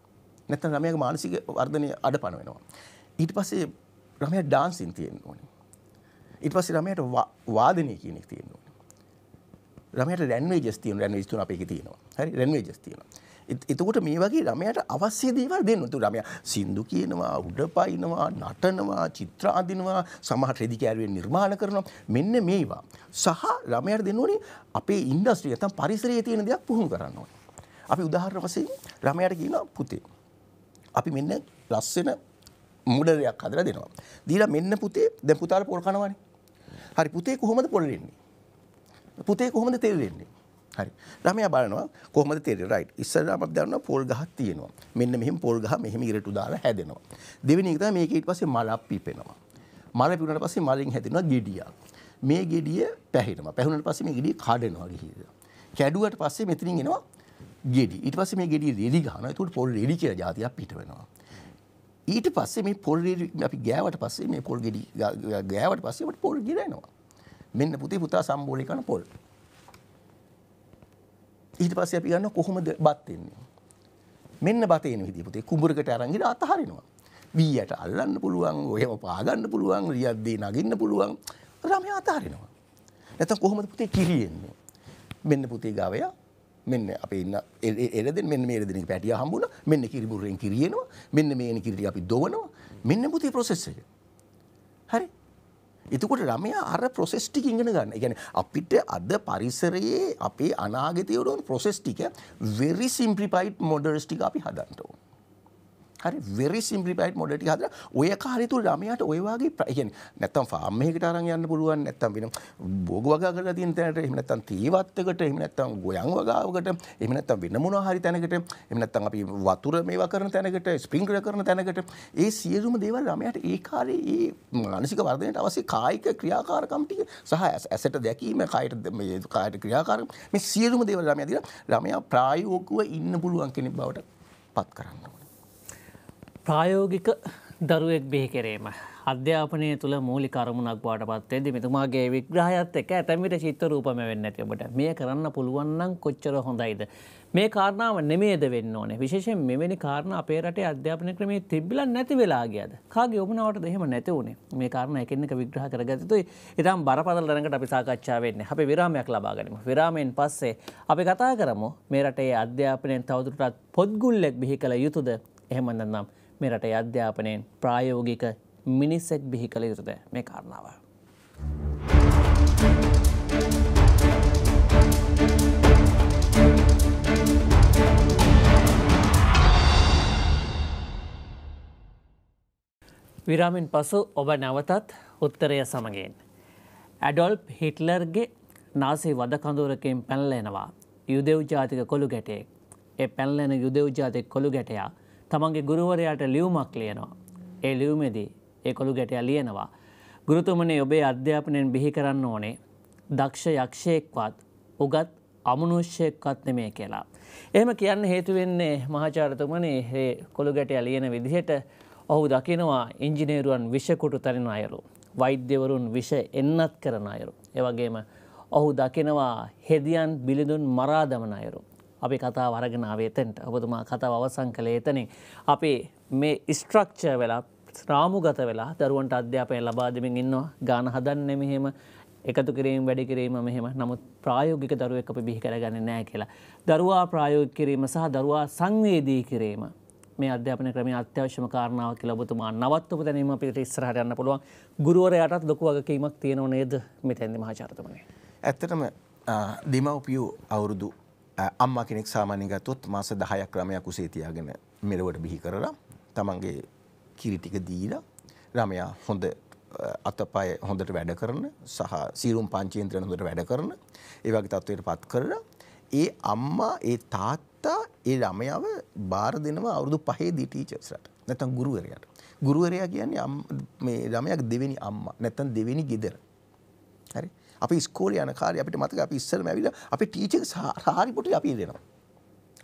නැත්නම් ළමයාගේ මානසික වර්ධනය අඩපණ වෙනවා. ඊට පස්සේ ළමයා ඩාන්සින් තියෙන්න ඕනේ. ඊට පස්සේ ළමයාට වාදනය කියන එක තියෙන්න ඕනේ. ළමයාට ලැන්ග්වේජස් තියෙනවා. ලැන්ග්වේජ් තුන අපේ එකේ තියෙනවා. හරි ලැන්ග්වේජස් තියෙනවා. එතකොට මේ වගේ ළමයට අවශ්‍ය දේවල් දෙන්න. උතු ළමයා සින්දු කියනවා, උඩ පයින්නවා, නටනවා, චිත්‍ර අඳිනවා, සමහර රෙදි කෑරුවෙන් නිර්මාණ කරනවා. මෙන්න මේවා. සහ ළමයට දෙන්න ඕනේ අපේ ඉන්ඩස්ට්‍රි නැත්නම් පරිසරයේ තියෙන දේක් පුහුණු කරන්න ඕනේ. අපි උදාහරණ වශයෙන් ළමයට කියනවා පුතේ අපි මෙන්න ලස්සන මුඩරයක් හදලා දෙනවා. දීලා මෙන්න පුතේ දැන් පුතාල පොල් කනවනේ. හරි පුතේ කොහොමද පොල් වෙන්නේ? පුතේ කොහොමද තෙල් වෙන්නේ? හරි. ළමයා බලනවා කොහොමද තෙල් රයිට්. ඉස්සරහම අපි දන්නවා පොල් ගහක් තියෙනවා. මෙන්න මෙහෙම පොල් ගහ මෙහෙම ඉරටු දාලා හැදෙනවා. දෙවෙනි එක තමයි මේක ඊට පස්සේ මලක් පිපෙනවා. මල පිපුණාට පස්සේ මලින් හැදෙනවා ගෙඩියක්. මේ ගෙඩිය පැහැෙනවා. පැහුණාට පස්සේ මේ ගෙඩිය කඩනවා ගිහිල්ලා. කැඩුවට පස්සේ මෙතනින් එනවා ගෙඩි ඊට පස්සේ මේ ගෙඩිය රෙලි ගහනවා. ඒකට පොල් රෙලි කියලා જાතියක් පිට වෙනවා. ඊට පස්සේ මේ පොල් රෙලි අපි ගෑවට පස්සේ මේ පොල් ගෙඩි ගෑවට පස්සේ අපිට පොල් ගිරෙනවා. මෙන්න පුතේ පුතා සම්බෝලේ කරන පොල්. ඊට පස්සේ අපි ගන්නවා කොහොමද බත් වෙන්නේ. මෙන්න බත එන විදිය පුතේ කුඹරකට අරන් ගිහලා අතහරිනවා. වීයට අල්ලන්න පුළුවන්, ඔයව පාගන්න පුළුවන්, රියද්දී නගින්න පුළුවන්. රමයා අතහරිනවා. නැත්නම් කොහොමද පුතේ කිරි එන්නේ? මෙන්න පුතේ ගාවයා මෙන්න අපේ ඉන්න එලදෙන් මෙන්න මේ එලදෙනක පැටිය හම්බුණා මෙන්න කිරිබුරෙන් කිරියනවා මෙන්න මේන කිරිටි අපි දොවනවා මෙන්න පුතේ ප්‍රොසෙස් එක. හරි. එතකොට ළමයා අර ප්‍රොසෙස් ටික ඉගෙන ගන්න. ඒ කියන්නේ අපිට අද පරිසරයේ අපේ අනාගතයේ උඩ ප්‍රොසෙස් ටික very simplified models ටික අපි හදන්න ඕනේ. හරි වෙරි සිම්පලිෆයිඩ් මොඩලටි හදලා ඔය කාර්ය තුල ළමයාට ඔය වගේ කියන්නේ නැත්තම් ෆාම් එකකට අරන් යන්න පුළුවන් නැත්තම් වෙන බෝග වගා කරලා තියෙන තැනට එහෙම නැත්තම් තීවත්තකට එහෙම නැත්තම් ගොයන් වගාවකට එහෙම නැත්තම් වෙන මොනවා හරි තැනකට එහෙම නැත්තම් අපි වතුර මේවා කරන තැනකට ස්ප්‍රින්ක්ලර් කරන තැනකට ඒ සියලුම දේවල් ළමයාට ඒ කාර්යයේ ඒ මානසික වර්ධනයට අවශ්‍ය කායික ක්‍රියාකාරකම් ටික සහ ඇසට දැකීම කායට මේ කායට ක්‍රියාකාරකම් මේ සියලුම දේවල් ළමයා දිලා ළමයා ප්‍රායෝගිකව ඉන්න පුළුවන් කෙනෙක් බවට පත් කරන්න ප්‍රායෝගික දරුවෙක් බිහි කිරීම. අධ්‍යාපනය තුළ මූලි කරමුණක් බවට පත්වේද මෙතුමාගේ විග්‍රහයත් එක ඇතැමිට චිත්ත රූපම වෙන්න ඇතිබට මේ කරන්න පුළුවන්නම් කොච්චර හොඳයිද. මේ කාරණාව නෙමේද වෙන්න ඕනේ විශේෂෙන් මෙවැනි කාරණ අපේ රටේ අධ්‍යාපන ක්‍රමේ තිබිල නැති වෙලාගේද කාගේ ඔබනාවට දෙහෙම නැති වුණේ මේ කාරණ එකනෙක විග්‍රහ කරගතතුයි ඉතාම් බරපදල් රඟට අපි සාකච්ඡා වෙන්නේ අපි විරාමයක් ලබාගනිම විරාමයෙන් පස්සේ අපි කතා කරමු මේ රටේ අධ්‍යාපනයෙන් තවදුරටත් පොද්ගුල්ලෙක් බිහි කළ යුතුද එහෙමඳන්නම් මේ රටේ අධ්‍යාපනයෙන් ප්‍රායෝගික මිනිස්සෙක් බිහි කළ යුතුද මේ කාරණාව. විරාමෙන් පසු ඔබ නැවතත් උත්තරය සමගෙන්. ඇඩොල්ප් හිටලර්ගේ නාසේ වද කඳුරකින් පැනලෙනවා යුදෙව් ජාතික කොළු ගැටයෙක් ඒ පැනලෙන යුදෙව් ජාතික කොළු ගැටයා තමන්ගේ ගුරුවරයාට ලියුමක් ලියනවා. ඒ ලියුමෙදී ඒ කොළු ගැටයා ලියනවා. ගුරුතුමනේ ඔබේ අධ්‍යාපනයෙන් බිහි කරන්න ඕනේ දක්ෂ යක්ෂයෙක්වත් උගත් අමනුෂ්‍යයෙක්වත් නෙමේ කියලා. එහෙම කියන්න හේතුවෙන්නේ මහාචාරතුමනේ ඒ කොළු ගැටයා ලියන විදිහට ඔහු දකිනවා ඉංජිනේරුවන් විෂකුටු තරින අයරු. වෛද්‍යවරුන් විෂ එන්නත් කරන අයරු. එවගේම ඔහු දකිනවා හෙදියන් බිලිඳුන් මරා දමන අයරු. අපි කතා වරගෙන අවේතෙන්ට ඔබතුමා කතාව අවසං කළ එතනින්. අපි මේ ස්ට්‍රක්ෂ වෙලා ්‍රාමුගත වෙලා දරුවන්ට අධ්‍යාපනය ලබාදමින් ඉන්නවා ගාන හදන්න මෙහෙම එකතු කිරීම වැඩි කිරීම මෙහෙම නමුත් ප්‍රායෝගික දරුවෙක් අපි බිහි කරගන්න නෑ කියලා. දරුවා ප්‍රායෝගික කිරීම සහ දරුවා සංවේදී කිරීම මේ අධ්‍යාපන ක්‍රමය අත්‍යවශ්‍යම කාරණාව කියලා ඔබතුමා නවත්වපු තැනීම අපිට ඉස්සරහට යන්න පුළුවන්. ගුරුවරයාටත් ලොකු වගකීමක් තියෙනව නේද මෙතෙන්දී මහාචාර්යතුමනි. ඇත්තටම දීමව්පියෝ අවුරුදු අම්මා කෙනෙක් සාමාන්‍යයෙන් ගත්තොත් මාස 10ක් ළමයා කුසේ තියාගෙන මෙලවට බිහි කරලා තමන්ගේ කිරි ටික දීලා ළමයා හොඳ අතපය හොඳට වැඩ කරන සහ සීරුම් පංචේන්ද්‍රයන් හොඳට වැඩ කරන ඒ වගේ තත්වයකට පත් කරලා ඒ අම්මා ඒ තාත්තා ඒ ළමයාව බාර දෙනවා අවුරුදු 5 දී ටීචර්ස්ලාට නැත්නම් ගුරුවරයාට. ගුරුවරයා කියන්නේ මේ ළමයාගේ දෙවෙනි අම්මා නැත්නම් දෙවෙනි ගෙදර. හරි. අපි ස්කෝල යන කාරය අපිට මතක අපි ඉස්සරම ඇවිල අපි ටීචක සාරිපොට අපි දෙනවා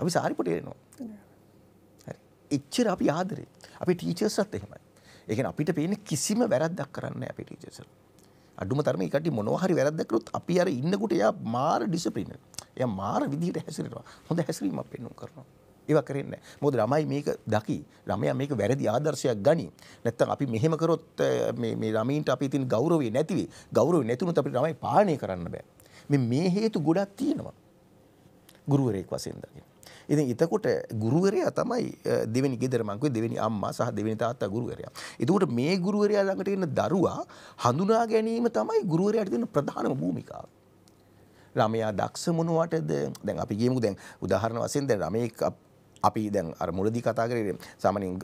අපි සාරිපොට එනවා එච්චර අපි ආදරේ අපි ටීචර්සත් එහෙමයි ඒකෙන් අපිට පේන කිසිම වැරද්දක් කරන්න අපි ටීචර්සල් අඩුම තරම එකට මොනවහරි වැරද්දක් කරොත් අපි අර ඉන්නකොට එයා මාර ඩිසිප්ලින් එයා මාර විදිහට හැසිරෙනවා හොඳ හැසිරීමක් පෙන්වන්න කරනවා ඒව කරන්නේ මොකද ළමයි මේක දකි ළමයා මේක වැරදි ආදර්ශයක් ගනි නැත්නම් අපි මෙහෙම කරොත් මේ මේ ළමයින්ට අපි ඉතින් ගෞරවය නැති වෙයි ගෞරවය නැතුනොත් අපිට ළමයි පාලනය කරන්න බෑ මේ මේ හේතු ගොඩක් තියෙනවා ගුරුවරයෙක් වශයෙන් දකින්න ඉතින් එතකොට ගුරුවරයා තමයි දෙවෙනි ගෙදර මං කිව්වේ දෙවෙනි අම්මා සහ දෙවෙනි තාත්තා ගුරුවරයා. එතකොට මේ ගුරුවරයා ළඟට එන දරුවා හඳුනා ගැනීම තමයි ගුරුවරයාට දෙන ප්‍රධානම භූමිකාව. ළමයා දක්ෂ මොනවටද? දැන් අපි කියමුකෝ දැන් උදාහරණ වශයෙන් දැන් ළමෙක් අපි දැන් අර මුලදී කතා කරේ සාමාන්‍යයෙන්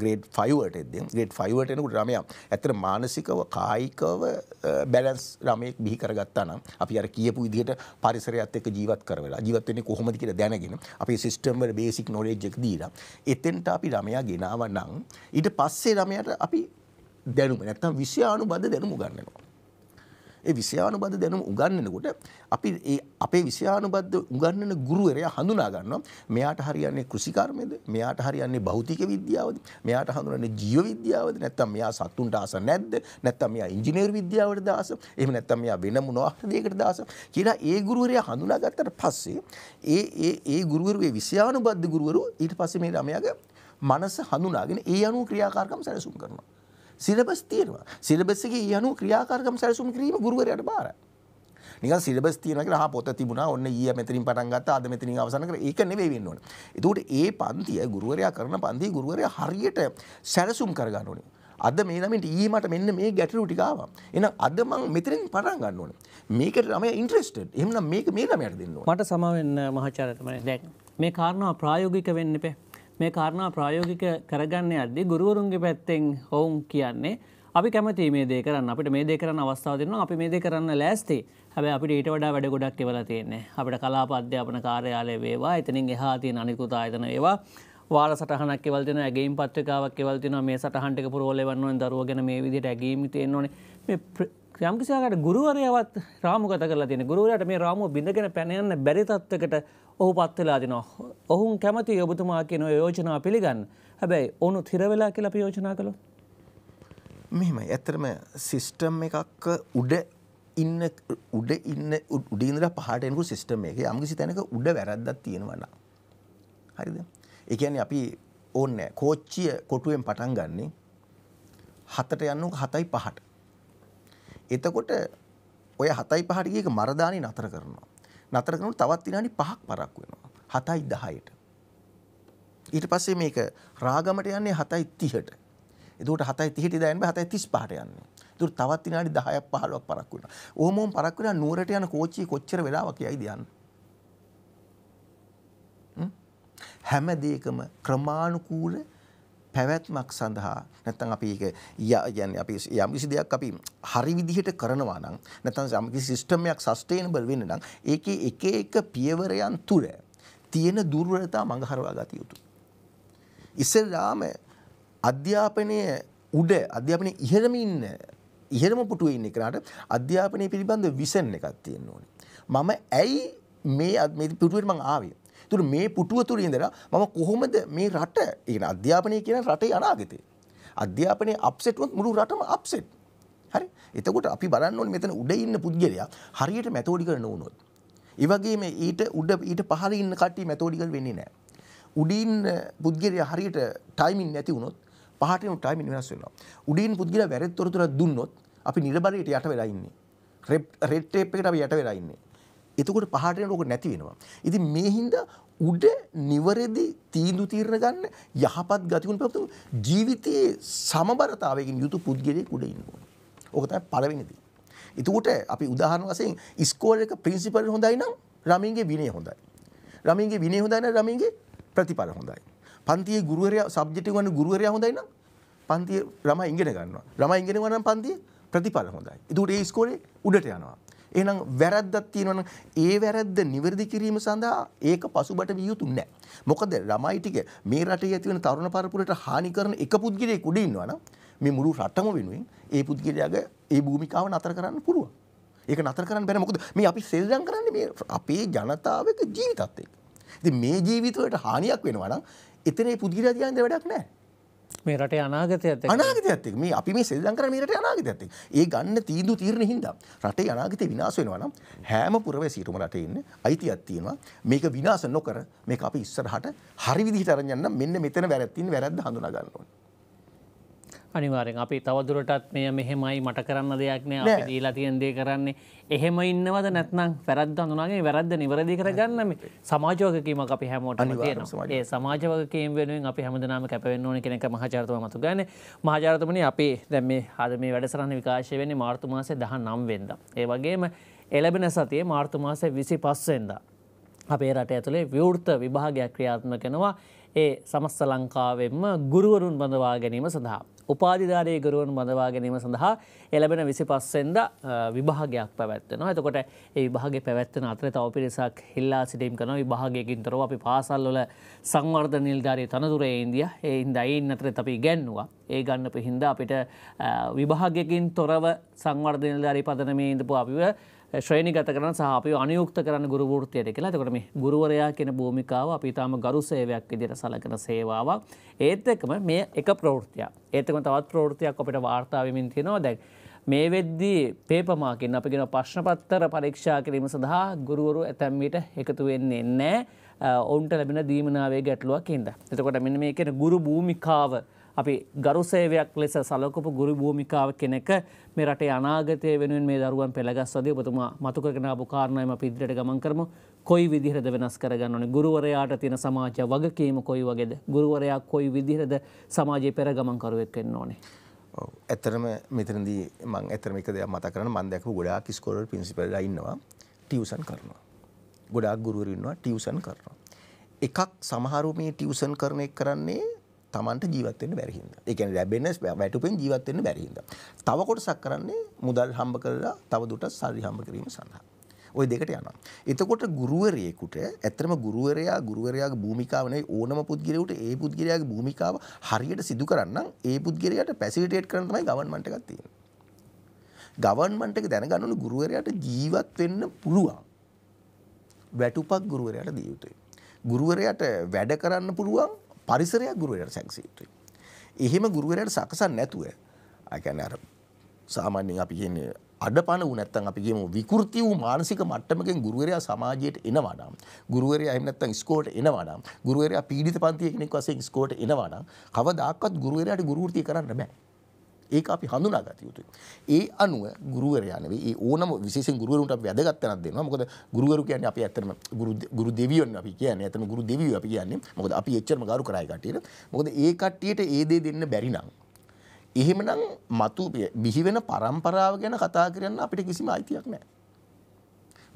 ග්‍රේඩ් ෆයිවට එද ග්‍රේඩ් ෆයිවටනකුට රමය ඇතර මානසිකව කායිකව බැලන්ස් රමයෙක් බිහි කරගත්තා නම් අපි අර කියපු විදිහට පරිසරයත් එක්ක ජීවත් කරලා ජීවත්වෙන්නේ කොහොමද කියලා දැනගෙන අපි සිස්ටම් වල බේසික් නොලෙජ් එක දීලා එතෙන්ට අපි රමයා ගෙනාව නම් ඊට පස්සේ රමයට අපි දැනුම නැත්තම් විෂයානුබද්ධ දැනුම ගන්නවා ඒ විෂයානුබද්ධ දැනුම උගන්වනකොට අපි ඒ අපේ විෂයානුබද්ධ උගන්වන ගුරුවරයා හඳුනා ගන්නවා මෙයාට හරියන්නේ කෘෂිකර්මයද මෙයාට හරියන්නේ භෞතික විද්‍යාවද මෙයාට හඳුනන්නේ ජීව විද්‍යාවද නැත්නම් මෙයා සත්තුන්ට ආස නැද්ද නැත්නම් මෙයා ඉංජිනේරු විද්‍යාවට දාස එහෙම නැත්නම් මෙයා වෙන මොනවා හරි දෙයකට දාස කියලා ඒ ගුරුවරයා හඳුනා ගත්තට පස්සේ ඒ ඒ ඒ ගුරුවරුගේ විෂයානුබද්ධ ගුරුවරු ඊට පස්සේ මේ ළමයාගේ මනස හඳුනාගෙන ඒ අනුව ක්‍රියාකාරකම් සැලසුම් කරනවා සිලබස් තියෙනවා. සිලබස් එකේ යනු ක්‍රියාකාරකම් සැලසුම් කිරීම ගුරුවරයාට බාරයි. නිකන් සිලබස් තියෙනවා කියලා ආ පොත තිබුණා. ඔන්න ඊයේ මෙතනින් පටන් ගත්තා. අද මෙතනින් අවසන් කරා. ඒක නෙවෙයි වෙන්න ඕනේ. ඒකට ඒ පන්තිය ගුරුවරයා කරන පන්තිය ගුරුවරයා හරියට සැලසුම් කරගන්න ඕනේ. අද මේ ළමින්ට ඊමට මෙන්න මේ ගැටලු ටික ආවා. එහෙනම් අද මම මෙතනින් පටන් ගන්න ඕනේ. මේකට ළමයා ඉන්ටරෙස්ටඩ්. එහෙනම් මේක මේ ළමයාට දෙන්න ඕනේ. මට සමා වෙන්න මහාචාර්යතුමනි. දැන් මේ කාරණා ප්‍රායෝගික වෙන්න එපේ. මේ කාරණා ප්‍රායෝගික කරගන්න අද්දි ගුරුවරුන්ගේ පැත්තෙන් ඔවුන් කියන්නේ අපි කැමති මේ දේ කරන්න අපිට මේ දේ කරන්න අවස්ථාව දෙනවා අපි මේ දේ කරන්න ලෑස්ති හැබැයි අපිට ඊට වඩා වැඩ ගොඩක් ඉවලා තියෙන්නේ අපිට කලාප අධ්‍යාපන කාර්යාලය වේවා එතනින් එහා තියෙන අනිකුත් ආයතන ඒවා වාල සටහනක් එවල් දෙන ඇගේම් පත්්‍රිකාවක් එවල් දෙන මේ සටහන්ට පුරෝල වන්නවන් දරුවගෙන මේ විදිට ඇගේම තියෙන්නවන මේ යම්කිසිකට ගුරුවරයවත් රාමුගත කරලා තියෙන ගුරුවරට මේ රාමුව බිඳගෙන පැනයන්න බැරිතත්වකට ඔහු පත්වෙලා දෙනවා. ඔහුන් කැමති ඔබතුමා කියන යෝජනා පිළිගන්න හැබැයි ඕනු තිරවෙලා කියලා ප්‍රයෝජනා කළො. මෙහෙම ඇතරම සිිස්ටම් එකක් උඩ ඉන්න උඩ ඉන්න උඩින්දර පහටෙන්කු සිිස්ටම් එක යම්ගිසි තැනක උඩ වැරද්දත් තියෙනවන්න. හරිද. එකන අපි ඕන්න කෝච්චිය කොටුවෙන් පටන් ගන්නේ හතට යන්නු හතයි පහට. එතකොට ඔය හතයි පහටගේක මරදානය නතර කරනවා. නතර කරනකොට තවත් විනාඩි 5ක් පරක්කු වෙනවා. 7යි 10ට. ඊට පස්සේ මේක රාගමට යන්නේ 7යි 30ට. එතකොට 7යි 30ට දාන්න බෑ 7යි 35ට යන්නේ. එතකොට තවත් විනාඩි 10ක් 15ක් පරක්කු වෙනවා. ඕම ඕම පරක්කු වෙනා නුවරට යන කෝච්චිය කොච්චර වෙලාවක් යයිද යන්නේ? හැම දෙයකම ක්‍රමානුකූල පැවැත්මක් සඳහා නැත්නම් අපි ඒක කියන්නේ අපි යම් කිසි දෙයක් අපි හරි විදිහට කරනවා නම් නැත්නම් යම් කිසි සිස්ටම් එකක් සස්ටේනබල් වෙන්න නම් ඒකේ එක එක පියවරයන් තුර තියෙන දුර්වලතා මඟහරවා ගත යුතුයි. ඉස්සෙල්ලාම අධ්‍යාපනයේ උඩ අධ්‍යාපනයේ ඉහළම ඉන්න ඉහළම පුටුවේ ඉන්න කෙනාට අධ්‍යාපනය පිළිබඳ විෂන් එකක් තියෙන්න ඕනේ. මම ඇයි මේ මේ පුටුවට මං ආවේ? තුර මේ පුටුව තුර ඉඳර මම කොහොමද මේ රට ඒ අධ්‍යාපනය කියන රටේ අනාගතේ. අධ්‍යාපනය අප්සෙටුවත් මුළු රටම අප්සෙට් හරි එතකොට අපි බලන්නවන් මෙතන උඩ ඉන්න පුද්ගලයා හරියට මැතෝඩි කර නොවනොත්. ඒවගේ මේ ඊට උඩ ඊට පහර ඉන්න කට්ටි මැතෝඩිකල් වෙන්නේ නෑ. උඩින් පුද්ගලයා හරියට ටයිමින් නැති වුණොත් පහටම ටයිමින් වෙනස් වෙනවා. උඩින් පුද්ගලයා වැරදි තොරතුරක් දුන්නොත් අපි නිරබරයට යට වෙලා ඉන්නේ. රෙඩ් ටේප් එකට අපි යට වෙලා ඉන්නේ. එතකොට පහට යන ඕක නැති වෙනවා. ඉතින් මේ හින්දා උඩ නිවැරදි තීන්දුව తీරන ගන්න යහපත් ගතිගුණ ප්‍රවතු ජීවිතයේ සමබරතාවයකින් යුතු පුද්ගලයෙක් උඩ ඉන්න ඕනේ. ඕක තමයි පළවෙනි දේ. එතකොට අපි උදාහරණ වශයෙන් ස්කෝල් එක ප්‍රින්සිපල් හොඳයි නම් රමින්ගේ විනය හොඳයි. රමින්ගේ විනය හොඳයි නම් රමින්ගේ ප්‍රතිඵල හොඳයි. පන්තියේ ගුරුවරයා සබ්ජෙක්ට් එක ගන්න ගුරුවරයා හොඳයි නම් පන්තිය ළමයි ඉගෙන ගන්නවා. ළමයි ඉගෙනනවා නම් පන්තිය ප්‍රතිඵල හොඳයි. ඒකට ඒ ඉස්කෝලේ උඩට යනවා. එහෙනම් වැරද්දක් තියෙනවනම් ඒ වැරද්ද නිවැරදි කිරීම සඳහා ඒක පසුබට විය යුතු නැහැ. මොකද ළමයි ටික මේ රටේ ඇති වෙන තරුණ පරපුරට හානි කරන එක පුද්ගලයෙක් උඩ ඉන්නවනම් මේ මුළු රටම වෙනුවෙන් ඒ පුද්ගලයාගේ ඒ භූමිකාව නතර කරන්න පුළුවන්. ඒක නතර කරන්න බැහැ මොකද මේ අපි සෙල්ලම් කරන්නේ මේ අපේ ජනතාවක ජීවිතත් එක්ක. ඉතින් මේ ජීවිතවලට හානියක් වෙනවා නම් එතන ඒ පුද්ගලයා දිහා ඉඳලා වැඩක් නැහැ. මේ රටේ අනාගතයත් අනාගතයත් එක්ක මේ අපි මේ සෙල්ලම් කරන්නේ මේ රටේ අනාගතයත් එක්ක. ඒ ගන්න තීන්දුව තීරණ හින්දා රටේ අනාගතය විනාශ වෙනවා නම් හැම පුරවැසියෙකුම රටේ ඉන්න අයිතියක් තියෙනවා. මේක විනාශ නොකර මේක අපි ඉස්සරහට හරි විදිහට අරන් යන්න මෙන්න මෙතන වැරද්ද තියෙන වැරද්ද හඳුනා ගන්න ඕනේ. අනිවාරෙන් අපි තවදුරටත් මෙය මෙහෙමයි මට කරන්න දෙයක් නෑ දීලා තියන් දේ කරන්නේ එහෙම ඉන්නවද නැත්නම් වැරද්ද හඳුනාගේ වැරද්ද නිවැරදි කරගන්නම සමාජෝකකීමක් අපි හැමෝට ඒ සමාජවකීම් වෙනුවෙන් අපි හැමදනාම කැපවෙන්න ඕන කෙනෙක මහාචාර්තව මතු ගන්න මහාචාර්තමනි අපි දැම් මේ හද මේ වැඩසරන්න විකාශය වෙන්නේ මාර්තුමාසය දහ නම් වෙන්ද. ඒ වගේම එලබෙන සතියේ මාර්තුමාසය විසි පස්සෙන්ද. අපේ රට ඇතුළේ විවෘත විභාගයක් ක්‍රියාත්ම කෙනවා ඒ සමස්ස ලංකාවෙන්ම ගුරුවරුන් බඳවා ගැනීම සඳහා. උපාධිධාරය ගරුවන් බඳවා ගැනීම සඳහා එලබෙන විසි පස්සෙන්ද විභාගයක් පැවැත්වෙනවා. එතකොට ඒ විභාගේ පැවැත්වෙන අතර තව පිරිසක් හිල්ලා සිටීම් කරන විභාගයකින් තොරව අපි පාසල්වල සංවර්ධ නිල්ධාරී තනතුරේ ඉන්දිය ඒන්ද අයින් අතර අපි ගැන්නවා. ඒ ගන්න පිහින්ද අපිට විභාගකින් තොරව සංවර්ධ නිල්ධාරී පදනමේ ඉඳපු අපිව ශ්‍රේණිගත කරන සහ අපි අනයුක්ත කරන ගුරුවෘත්තියට කියලා එතකොට මේ ගුරුවරයා කියන භූමිකාව අපි ඊටාම ගරු සේවයක් විදිහට සැලකෙන සේවාවක්. ඒත් එක්කම මේ එක ප්‍රවෘත්තියක්. ඒත් එක්කම තවත් ප්‍රවෘත්තියක් අපිට වාර්තා වෙමින් තියෙනවා. දැන් මේ වෙද්දී පේපමාකින් අපි කියන ප්‍රශ්න පත්‍ර පරීක්ෂා කිරීම සඳහා ගුරුවරු ඇතැම් විට එකතු වෙන්නේ නැහැ. ඔවුන්ට ලැබෙන දීමනාවේ ගැටලුවක් ඉඳ. එතකොට මෙන්න මේ කියන ගුරු භූමිකාව අපි ගරු සේවයක් ලෙස සලකපු ගුරු භූමිකාව කෙනෙක මේ රටේ අනාගතය වෙනුවෙන් මේ දරුවන් පෙළගස්වදී ඔබතුමා මතු කරගෙන ආපු කාරණාවම අපි ඉදිරියට ගමන් කරමු. කොයි විදිහටද වෙනස් කරගන්න ඕනේ? ගුරුවරයාට තියෙන සමාජ වගකීම කොයි වගේද? ගුරුවරයා කොයි විදිහටද සමාජයේ පෙර ගමන් කරුවෙක් වෙන්න ඕනේ? ඔව්. ඇත්තටම මෙතනදී මම ඇත්තටම එක දෙයක් මතක් කරන්න මම දැකපු ගොඩාක් ස්කෝලර් ප්‍රින්සිපල්ලා ඉන්නවා ටියුෂන් කරනවා. ගොඩාක් ගුරුවරු ඉන්නවා ටියුෂන් කරනවා. එකක් සමහරු මේ ටියුෂන් කරන එක කරන්නේ තමන්ට ජීවත්වෙන්න බැරිහිද එකන ලැබෙන වැටුපෙන් ජීවත්වෙන්න බැරිහිද. තවකොටසක් කරන්නේ මුදල් හම්බ කරලා තවදුට සල්ලි හම්බ කිරීම සඳහා. ඔය දෙකට යනවා. එතකොට ගුරුවරයෙකුට ඇත්තම ගුරුවරයා ගුරුවරයාගේ භූමිකාවනේ ඕනම පුද්ගලයෙකුට ඒ පුද්ගලයාගේ භූමිකාව හරියට සිදු කරන්න ඒ පුද්ගලයාට ෆැසිලිටේට් කරන්න තමයි ගවර්න්මන්ට් එකක් තියෙන්නේ. ගවර්න්මන්ට් එක දැනගන්න ඕනේ ගුරුවරයාට ජීවත් වෙන්න පුළුවන්. වැටුපක් ගුරුවරයාට දිය යුතුයි. ගුරුවරයාට වැඩ කරන්න පුළුවන් පරිසරයක් ගුරුවරයට සැකසිතුයි. එහෙම ගුරුවරයට සකසන් නැතුව අකැන අර සාමාන්‍යෙන් අපි කියන්නේ අඩපණ වූ නැත්තම් අපි කියමු විකෘති වූ මානසික මට්ටමකින් ගුරුවරයා සමාජයට එනවා නම් ගුරුවරයා එහෙම නැත්තම් ස්කෝලට එනවා නම් ගුරුවරයා පීඩිත පන්තියේ කෙනෙක් වශයෙන් ස්කෝලට එනවා නම් කවදාකවත් ගුරුවරයාට ගුරු වෘත්තිය කරන්න බෑ ඒක අපි හඳුනාගත යුතුයි. ඒ අනුව ගුරුවරයා නෙවෙයි ඒ ඕනම විශේෂයෙන් ගුරුවරුන්ට අපි වැදගත් තැනක් දෙනවා. මොකද ගුරුවරු කියන්නේ අපි ඇත්තටම ගුරු ගුරු දෙවියන් අපි කියන්නේ. ඇත්තටම ගුරු දෙවියෝ අපි කියන්නේ. මොකද අපි එච්චරම ගරු කරායි කට්ටියට. මොකද ඒ කට්ටියට ඒ දේ දෙන්න බැරි නම් එහෙමනම් මතු බිහිවෙන પરම්පරාව ගැන කතා කරන්න අපිට කිසිම අයිතියක් නැහැ.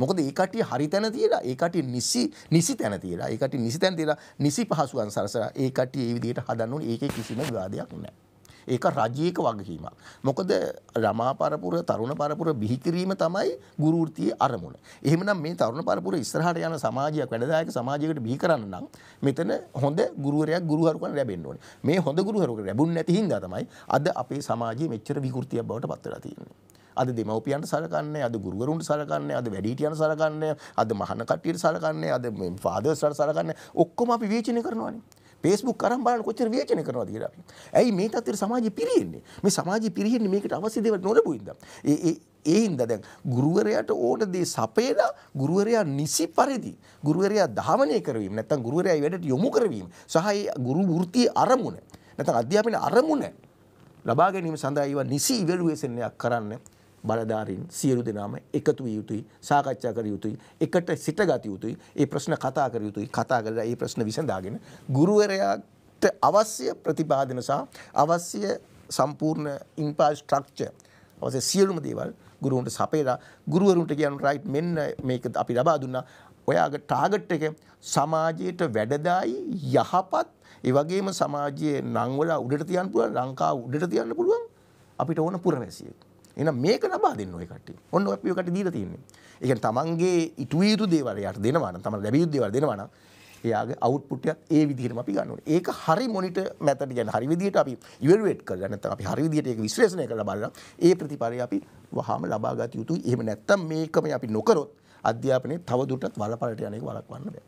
මොකද ඒ කට්ටිය හරි තැන තියලා ඒ කට්ටිය නිසි නිසි තැන තියලා ඒ කට්ටිය නිසි තැන තියලා නිසි පහසුකම් සරසලා ඒ කට්ටිය ඒ විදිහට හදන්න ඕනේ ඒකේ කිසිම විවාදයක් නැහැ. ඒක රජයක වගකීමක්. මොකද ළමා පරපුර තරුණ පරපුර බිහි කිරීම තමයි ගුරු වෘත්තියේ අරමුණ. එහෙමනම් මේ තරුණ පරපුර ඉස්සරහට යන සමාජයක් වැඩදායක සමාජයකට බිහි කරන්න නම් මෙතන හොඳ ගුරුවරයෙක් ගුරුහරුකන් ලැබෙන්න ඕනේ. මේ හොඳ ගුරුහරුක ලැබුණ නැති හින්දා තමයි අද අපේ සමාජයේ මෙච්චර විකෘතියක් බවට පත් වෙලා තියෙන්නේ. අද දෙමව්පියන්ට සලකන්නේ අද ගුරුවරුන්ට සලකන්නේ අද වැඩිහිටියන්ට සලකන්නේ අද මහාන කට්ටියට සලකන්නේ අද ෆාදර්ස්ලාට සලකන්නේ ඔක්කොම අපි විචිනේ කරනවානේ. Facebook අරන් බලන්න කොච්චර විචනය කරනවද කියලා අපි. ඇයි මේ තත්ත්වෙට සමාජය පිරෙන්නේ? මේ සමාජය පිරෙන්නේ මේකට අවශ්‍ය දේවල් නොලැබු ඉඳන්. ඒ ඒ ඒ හින්දා දැන් ගුරුවරයාට ඕන දේ සපයලා ගුරුවරයා නිසි පරිදි ගුරුවරයා ධාවනය කරවීම නැත්නම් ගුරුවරයා වැඩට යොමු කරවීම සහ ඒ ගුරු වෘත්තියේ අරමුණ නැත්නම් අධ්‍යාපන අරමුණ ලබා ගැනීම සඳහා ඒවා නිසි ඉවැලුවේෂන්යක් කරන්න බලධාරීන් සියලු දෙනාම එකතු විය යුතුයි සාකච්ඡා කර යුතුයි එකට සිටගත යුතුයි ඒ ප්‍රශ්න කතා කර යුතුයි කතා කරලා ඒ ප්‍රශ්න විසඳාගෙන ගුරුවරයාට අවශ්‍ය ප්‍රතිපාදන සහ අවශ්‍ය සම්පූර්ණ ඉන්ෆ්‍රාස්ට්‍රක්චර් අවශ්‍ය සියලුම දේවල් ගුරුවරුන්ට සපයලා ගුරුවරුන්ට කියන්න රයිට් මෙන්න මේක අපි ලබා දුන්නා ඔයාගේ ටාගට් එක සමාජයට වැඩදායි යහපත් ඒ වගේම සමාජයේ නංවලා උඩට තියන්න පුළුවන් ලංකාව උඩට තියන්න පුළුවන් අපිට ඕන පුරවැසියෙක් එහෙනම් මේක ලබා දෙන්න ඔය කට්ටිය. ඔන්න අපි ඔය කට්ටිය දීලා තියෙන්නේ. ඒ කියන්නේ තමන්ගේ ඉටුවිය යුතු දේවල් එයාට දෙනවා නම් තමන් ලැබිය යුතු දේවල් දෙනවා නම් එයාගේ අවුට්පුට් එකත් ඒ විදිහටම අපි ගන්න ඕනේ. ඒක හරි මොනිටර් මැතඩ් කියන්නේ හරි විදිහට අපි ඉවැලුවේට් කරලා නැත්නම් අපි හරි විදිහට ඒක විශ්ලේෂණය කරලා බලලා ඒ ප්‍රතිඵලය අපි වහාම ලබා ගත යුතුයි. එහෙම නැත්නම් මේකම අපි නොකරොත් අධ්‍යාපනයේ තවදුරටත් වලපලට යන එක වළක්වන්න බෑ.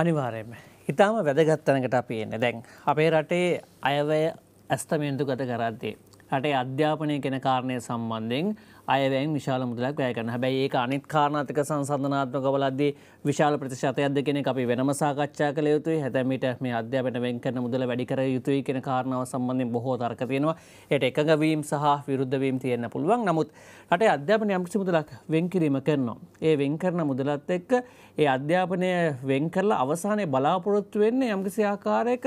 අනිවාර්යයෙන්ම. ඊටාම වැදගත් තැනකට අපි එන්නේ. දැන් අපේ රටේ අයවැය ඇස්තමේන්තු ගත කරද්දී රටේ අධ්‍යාපනය කෙන කාරණය සම්බන්ධෙන් අයවැන් විශාල මුදලක් වැය කරන හැබැයි ඒක අනිත් කාරණාතික සංසන්ධනාත්මක බලද්දී විශාල ප්‍රතිශතයක් දෙකෙන අපි වෙනම සාකච්ඡා කළ යුතුයි හැතැමිට මේ අධ්‍යාපන වෙන් කරන මුදල වැඩි කර යුතුයි කෙන කාරණාව සම්බන්ධයෙන් බොහෝ තර්ක තියෙනවා ඒට එකඟවීම් සහ විරුද්ධවීම් තියෙන්න පුළුවන් නමුත් රටේ අධ්‍යාපන යම්කිසි මුදලක් වෙන් කිරීම කරනවා. ඒ වෙන් කරන මුදලත් එක්ක ඒ අධ්‍යාපනය වෙන් කරලා අවසානයේ බලාපොරොත්තු වෙන්නේ යම්කිසි ආකාරයක